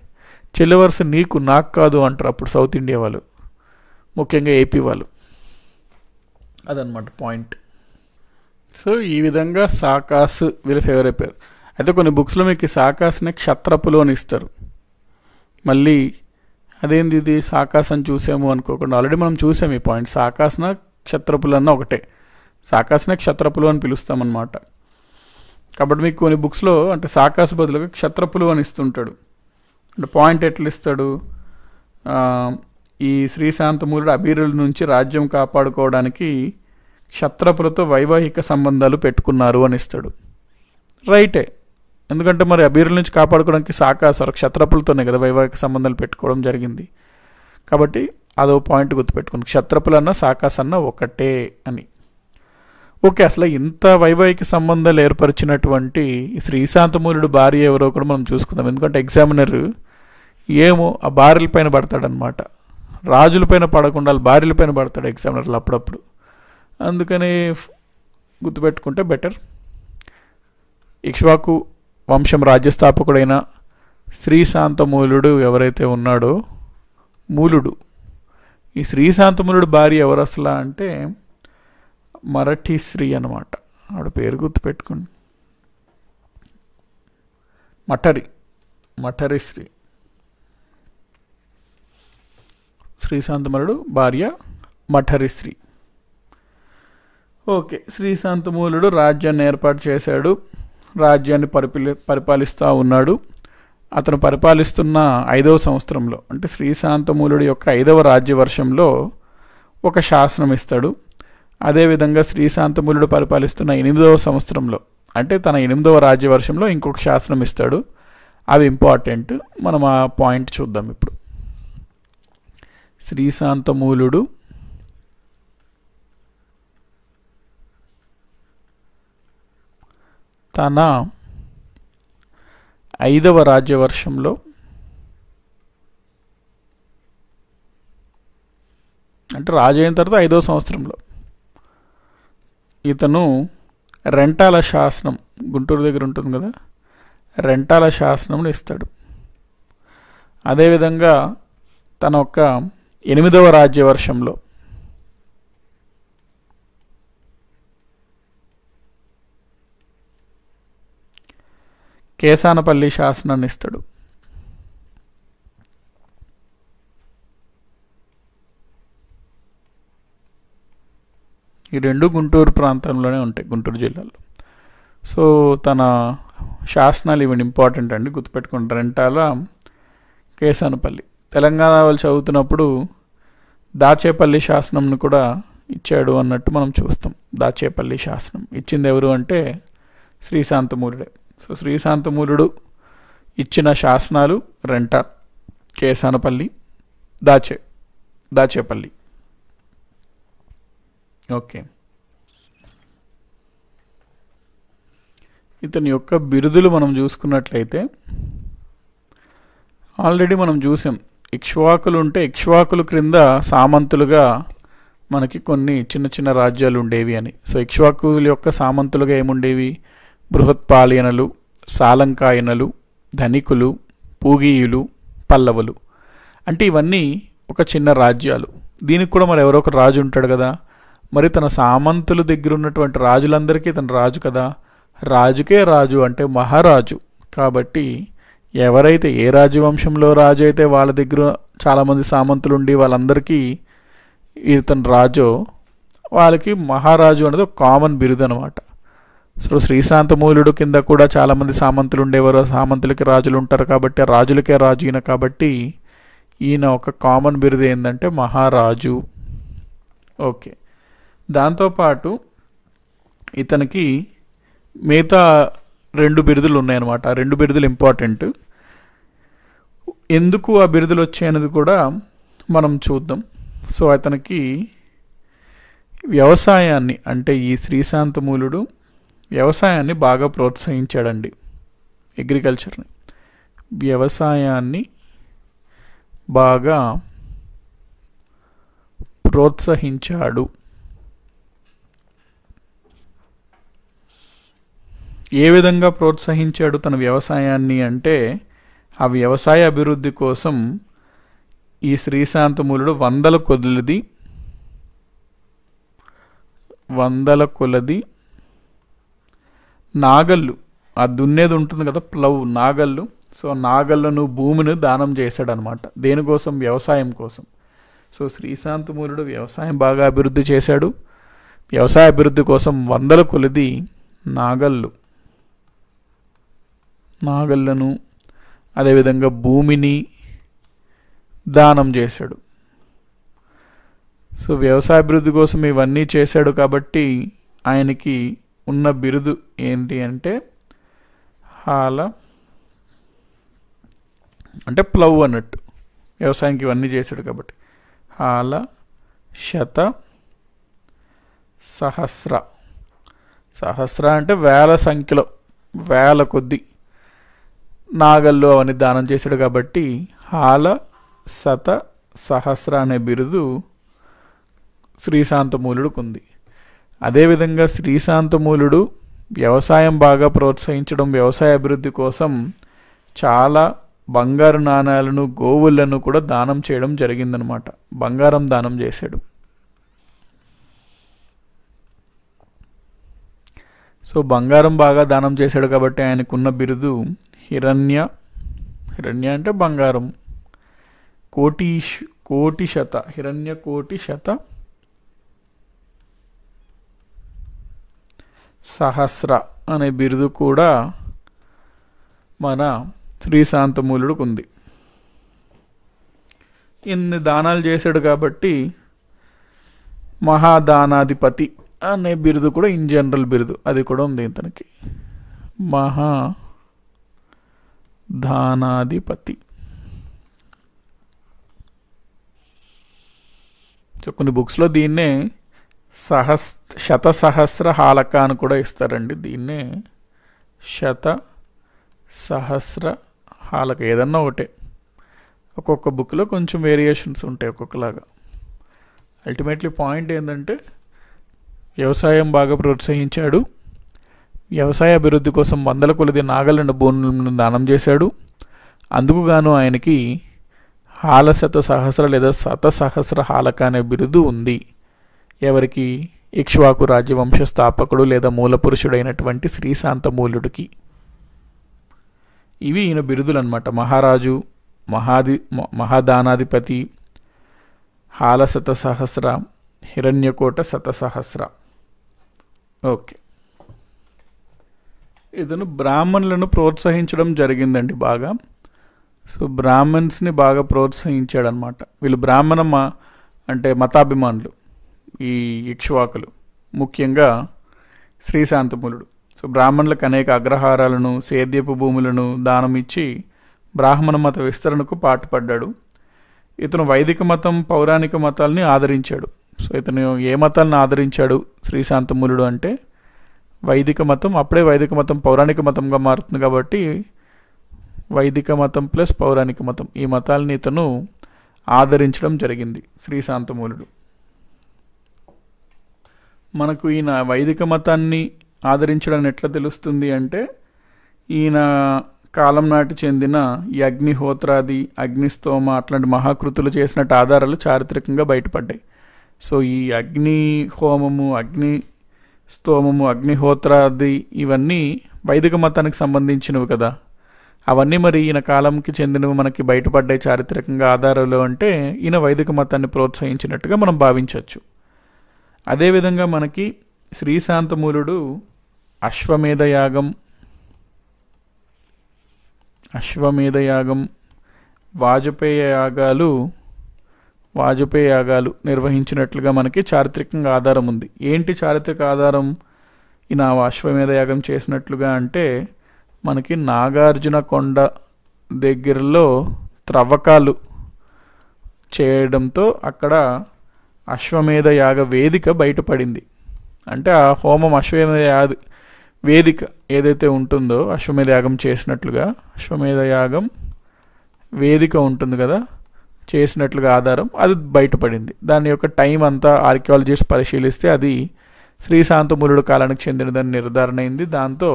వరుస నీకు నాకు కాదు అంటారు అప్పుడు సౌత్ ఇండియా వాళ్ళు ముఖ్యంగా ఏపీ వాళ్ళు అదనమాట పాయింట్ సో ఈ విధంగా సాకాసు వీళ్ళ ఫేవర్ అయిపోయారు అయితే కొన్ని బుక్స్లో మీకు సాకాసుని సాకాస్ని క్షత్రపులు అని ఇస్తారు మళ్ళీ అదేంది ఇది సాకాసన్ చూసాము అనుకోకుండా ఆల్రెడీ మనం చూసాము ఈ పాయింట్ సాకాసన క్షత్రపులన్న ఒకటే సాకాసన క్షత్రపులు అని పిలుస్తామన్నమాట కాబట్టి మీకు కొన్ని బుక్స్లో అంటే సాకాశ బదులుగా క్షత్రపులు అని ఇస్తుంటాడు అంటే పాయింట్ ఎట్లు ఇస్తాడు ఈ శ్రీశాంతమూరుడు అభీరుల నుంచి రాజ్యం కాపాడుకోవడానికి క్షత్రపులతో వైవాహిక సంబంధాలు పెట్టుకున్నారు అని ఇస్తాడు రైటే ఎందుకంటే మరి అబీరుల నుంచి కాపాడుకోవడానికి సాకాసుర క్షత్రపులతోనే కదా వైవాహిక సంబంధాలు పెట్టుకోవడం జరిగింది కాబట్టి అదో పాయింట్ గుర్తుపెట్టుకుని క్షత్రపులన్నా సాకాసన్న ఒకటే అని ఓకే అసలు ఇంత వైవాహిక సంబంధాలు ఏర్పరిచినటువంటి శ్రీశాంతమూలుడు భార్య ఎవరో కూడా మనం చూసుకుందాం ఎందుకంటే ఎగ్జామినర్ ఏమో ఆ భార్యల పైన పడతాడనమాట రాజులపైన పడకుండా భార్యల పైన పడతాడు ఎగ్జామినర్లు అప్పుడప్పుడు అందుకని గుర్తుపెట్టుకుంటే బెటర్ ఇక్ష్వాకు వంశం రాజ్యస్థాపకుడైన శ్రీశాంతమూలుడు ఎవరైతే ఉన్నాడో మూలుడు ఈ శ్రీశాంతమూలుడు భార్య ఎవరు అసలా అంటే మరఠీ శ్రీ అనమాట ఆవిడ పేరు గుర్తుపెట్టుకోండి మఠరి మఠరి శ్రీ శ్రీశాంతమూలుడు భార్య మఠరి శ్రీ ఓకే శ్రీశాంతమూలుడు రాజ్యాన్ని ఏర్పాటు చేశాడు రాజ్యాన్ని పరిపిలి పరిపాలిస్తూ ఉన్నాడు అతను పరిపాలిస్తున్న ఐదవ సంవత్సరంలో అంటే శ్రీశాంతమూలుడి యొక్క ఐదవ రాజ్యవర్షంలో ఒక శాసనం ఇస్తాడు అదేవిధంగా శ్రీశాంతమూలుడు పరిపాలిస్తున్న ఎనిమిదవ సంవత్సరంలో అంటే తన ఎనిమిదవ రాజ్యవర్షంలో ఇంకొక శాసనం ఇస్తాడు అవి ఇంపార్టెంట్ మనం ఆ పాయింట్ చూద్దాం ఇప్పుడు శ్రీశాంతమూలుడు తన ఐదవ రాజ్యవర్షంలో అంటే రాజు అయిన తర్వాత ఐదవ సంవత్సరంలో ఇతను రెంటాల శాసనం గుంటూరు దగ్గర ఉంటుంది కదా రెంటాల శాసనంను ఇస్తాడు అదేవిధంగా తన యొక్క ఎనిమిదవ రాజ్యవర్షంలో కేసానపల్లి శాసనాన్ని ఇస్తాడు ఈ రెండు గుంటూరు ప్రాంతంలోనే ఉంటాయి గుంటూరు జిల్లాలో సో తన శాసనాలు ఇవన్నీ ఇంపార్టెంట్ అండి గుర్తుపెట్టుకుంటారు రెంటాల కేసానపల్లి తెలంగాణ వాళ్ళు చదువుతున్నప్పుడు దాచేపల్లి శాసనంను కూడా ఇచ్చాడు అన్నట్టు మనం చూస్తాం దాచేపల్లి శాసనం ఇచ్చింది ఎవరు అంటే శ్రీశాంతమూరుడే సో శ్రీశాంతమూరుడు ఇచ్చిన శాసనాలు రెంట కేసానపల్లి దాచే దాచేపల్లి ఓకే ఇతని యొక్క బిరుదులు మనం చూసుకున్నట్లయితే ఆల్రెడీ మనం చూసాం ఇక్ష్వాకులు ఉంటే ఇక్ష్వాకుల క్రింద సామంతులుగా మనకి కొన్ని చిన్న చిన్న రాజ్యాలు ఉండేవి అని సో ఇక్ష్వాకుల యొక్క సామంతులుగా ఏముండేవి బృహత్పాలయనలు సాలంకాయనలు ధనికులు పూగీయులు పల్లవులు అంటే ఇవన్నీ ఒక చిన్న రాజ్యాలు దీనికి కూడా మరి ఎవరో ఒక రాజు ఉంటాడు కదా మరి తన సామంతుల దగ్గర ఉన్నటువంటి రాజులందరికీ తన రాజు కదా రాజుకే రాజు అంటే మహారాజు కాబట్టి ఎవరైతే ఏ రాజవంశంలో రాజు అయితే వాళ్ళ దగ్గర చాలామంది సామంతులు ఉండి వాళ్ళందరికీ ఇతను రాజో వాళ్ళకి మహారాజు అనేది ఒక కామన్ బిరుదు అనమాట సో శ్రీశాంతమూలుడు కింద కూడా చాలామంది సామంతులు ఉండేవారు సామంతులకి రాజులు ఉంటారు కాబట్టి రాజులకే రాజు ఈయన కాబట్టి ఈయన ఒక కామన్ బిరుదు ఏంటంటే మహారాజు ఓకే దాంతోపాటు ఇతనికి మిగతా రెండు బిరుదులు ఉన్నాయన్నమాట ఆ రెండు బిరుదులు ఇంపార్టెంట్ ఎందుకు ఆ బిరుదులు వచ్చాయనేది కూడా మనం చూద్దాం సో అతనికి వ్యవసాయాన్ని అంటే ఈ శ్రీశాంతమూలుడు వ్యవసాయాన్ని బాగా ప్రోత్సహించాడండి అగ్రికల్చర్ని వ్యవసాయాన్ని బాగా ప్రోత్సహించాడు ఏ విధంగా ప్రోత్సహించాడు తన వ్యవసాయాన్ని అంటే ఆ వ్యవసాయ అభివృద్ధి కోసం ఈ శ్రీశాంతమూలుడు వందల కొలది వందల కొలది నాగళ్ళు ఆ దున్నేది ఉంటుంది కదా ప్లవ్ నాగళ్ళు సో నాగళ్ళను భూమిని దానం చేశాడనమాట దేనికోసం వ్యవసాయం కోసం సో శ్రీశాంతమూరుడు వ్యవసాయం బాగా అభివృద్ధి చేశాడు వ్యవసాయ అభివృద్ధి కోసం వందల కొలిది నాగళ్ళు నాగళ్ళను అదేవిధంగా భూమిని దానం చేశాడు సో వ్యవసాయ అభివృద్ధి కోసం ఇవన్నీ చేశాడు కాబట్టి ఆయనకి ఉన్న బిరుదు ఏంటి అంటే హాల అంటే ప్లవ్ అన్నట్టు వ్యవసాయానికి ఇవన్నీ చేశాడు కాబట్టి హాల శత సహస్ర సహస్ర అంటే వేల సంఖ్యలో వేల కొద్ది నాగల్లో అవన్నీ దానం చేశాడు కాబట్టి హాల శత సహస్ర అనే బిరుదు శ్రీశాంతమూలుడికి ఉంది అదేవిధంగా శ్రీశాంతమూలుడు వ్యవసాయం బాగా ప్రోత్సహించడం వ్యవసాయ అభివృద్ధి కోసం చాలా బంగారు నాణాలను గోవులను కూడా దానం చేయడం జరిగిందనమాట బంగారం దానం చేశాడు సో బంగారం బాగా దానం చేశాడు కాబట్టి ఆయనకున్న బిరుదు హిరణ్య హిరణ్య అంటే బంగారం కోటి కోటి శత హిరణ్య కోటి శత సహస్ర అనే బిరుదు కూడా మన శ్రీశాంతమూలుడికి ఉంది ఇన్ని దానాలు చేశాడు కాబట్టి మహాదానాధిపతి అనే బిరుదు కూడా ఇన్ జనరల్ బిరుదు అది కూడా ఉంది ఇతనికి మహా దానాధిపతి సో కొన్ని బుక్స్లో దీన్నే సహస్ శతసహస్ర హాలక అని కూడా ఇస్తారండి దీన్నే శత సహస్ర హాలక ఏదన్నా ఒకటే ఒక్కొక్క బుక్లో కొంచెం వేరియేషన్స్ ఉంటాయి ఒక్కొక్కలాగా అల్టిమేట్లీ పాయింట్ ఏంటంటే వ్యవసాయం బాగా ప్రోత్సహించాడు వ్యవసాయ అభివృద్ధి కోసం వందల కొలది నాగలను భూములను దానం చేశాడు అందుకుగాను ఆయనకి హాలశత సహస్ర లేదా శత సహస్ర హాలక అనే బిరుదు ఉంది ఎవరికి ఇక్ష్వాకు రాజవంశ స్థాపకుడు లేదా మూలపురుషుడైనటువంటి శ్రీశాంతమూలుడికి ఇవి ఈయన బిరుదులు అనమాట మహారాజు మహాది మహాదానాధిపతి హాల శతసహస్ర హిరణ్యకోట శతసహస్ర ఓకే ఇతను బ్రాహ్మణులను ప్రోత్సహించడం జరిగిందండి బాగా సో బ్రాహ్మణ్స్ని బాగా ప్రోత్సహించాడనమాట వీళ్ళు బ్రాహ్మణమ్మ అంటే మతాభిమానులు ఈ ఇక్ష్వాకులు ముఖ్యంగా శ్రీశాంతములుడు సో బ్రాహ్మణులకు అనేక అగ్రహారాలను సేద్యపు భూములను దానం ఇచ్చి బ్రాహ్మణ మత విస్తరణకు పాటుపడ్డాడు ఇతను వైదిక మతం పౌరాణిక మతాలని ఆదరించాడు సో ఇతను ఏ మతాలను ఆదరించాడు శ్రీశాంతమూలుడు అంటే వైదిక మతం అప్పుడే వైదిక మతం పౌరాణిక మతంగా మారుతుంది కాబట్టి వైదిక మతం ప్లస్ పౌరాణిక మతం ఈ మతాలని ఇతను ఆదరించడం జరిగింది శ్రీశాంతమూలుడు మనకు ఈయన వైదిక మతాన్ని ఆదరించడం ఎట్లా తెలుస్తుంది అంటే ఈయన కాలం నాటి చెందిన ఈ అగ్నిహోత్రాది అగ్నిస్తోమ అట్లాంటి మహాకృతులు చేసినట్టు ఆధారాలు చారిత్రకంగా బయటపడ్డాయి సో ఈ అగ్ని హోమము అగ్ని స్తోమము అగ్నిహోత్రాది ఇవన్నీ వైదిక మతానికి సంబంధించినవి కదా అవన్నీ మరి ఈయన కాలంకి చెందినవి మనకి బయటపడ్డాయి చారిత్రకంగా ఆధారాలు అంటే ఈయన వైదిక మతాన్ని ప్రోత్సహించినట్టుగా మనం భావించవచ్చు అదేవిధంగా మనకి శ్రీశాంతమూలుడు అశ్వమేధయాగం అశ్వమేధయాగం వాజపేయ యాగాలు వాజపేయ యాగాలు నిర్వహించినట్లుగా మనకి చారిత్రకంగా ఆధారం ఉంది ఏంటి చారిత్రక ఆధారం ఈయన అశ్వమేధ యాగం చేసినట్లుగా అంటే మనకి నాగార్జున కొండ దగ్గరలో త్రవ్వకాలు చేయడంతో అక్కడ అశ్వమేధ యాగ వేదిక బయటపడింది అంటే ఆ హోమం అశ్వమేధ యాది వేదిక ఏదైతే ఉంటుందో అశ్వమేధ యాగం చేసినట్లుగా అశ్వమేధ యాగం వేదిక ఉంటుంది కదా చేసినట్లుగా ఆధారం అది బయటపడింది దాని యొక్క టైం అంతా ఆర్కియాలజిస్ట్ పరిశీలిస్తే అది శ్రీశాంతమూలుడు కాలానికి చెందినదని నిర్ధారణ అయింది దాంతో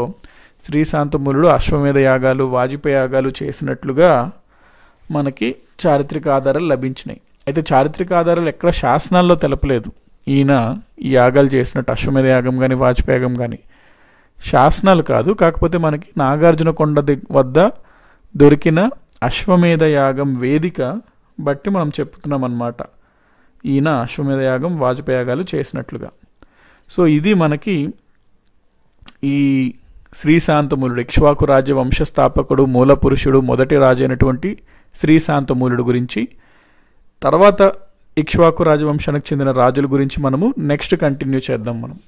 శ్రీశాంతమూలుడు అశ్వమేధ యాగాలు వాజపేయ యాగాలు చేసినట్లుగా మనకి చారిత్రక ఆధారాలు లభించినాయి అయితే చారిత్రక ఆధారాలు ఎక్కడ శాసనాల్లో తెలపలేదు ఈయన ఈ యాగాలు చేసినట్టు అశ్వమేధ యాగం కానీ వాజ్పేయి యాగం కానీ శాసనాలు కాదు కాకపోతే మనకి నాగార్జున కొండ వద్ద దొరికిన అశ్వమేధ యాగం వేదిక బట్టి మనం చెప్తున్నాం అనమాట ఈయన అశ్వమేధ యాగం వాజ్పేయి యాగాలు చేసినట్లుగా సో ఇది మనకి ఈ శ్రీశాంతమూలుడు ఇక్ష్వాకు రాజ్య వంశస్థాపకుడు పురుషుడు మొదటి రాజు అయినటువంటి శ్రీశాంతమూలుడు గురించి తర్వాత ఇక్ష్వాకు రాజవంశానికి చెందిన రాజుల గురించి మనము నెక్స్ట్ కంటిన్యూ చేద్దాం మనం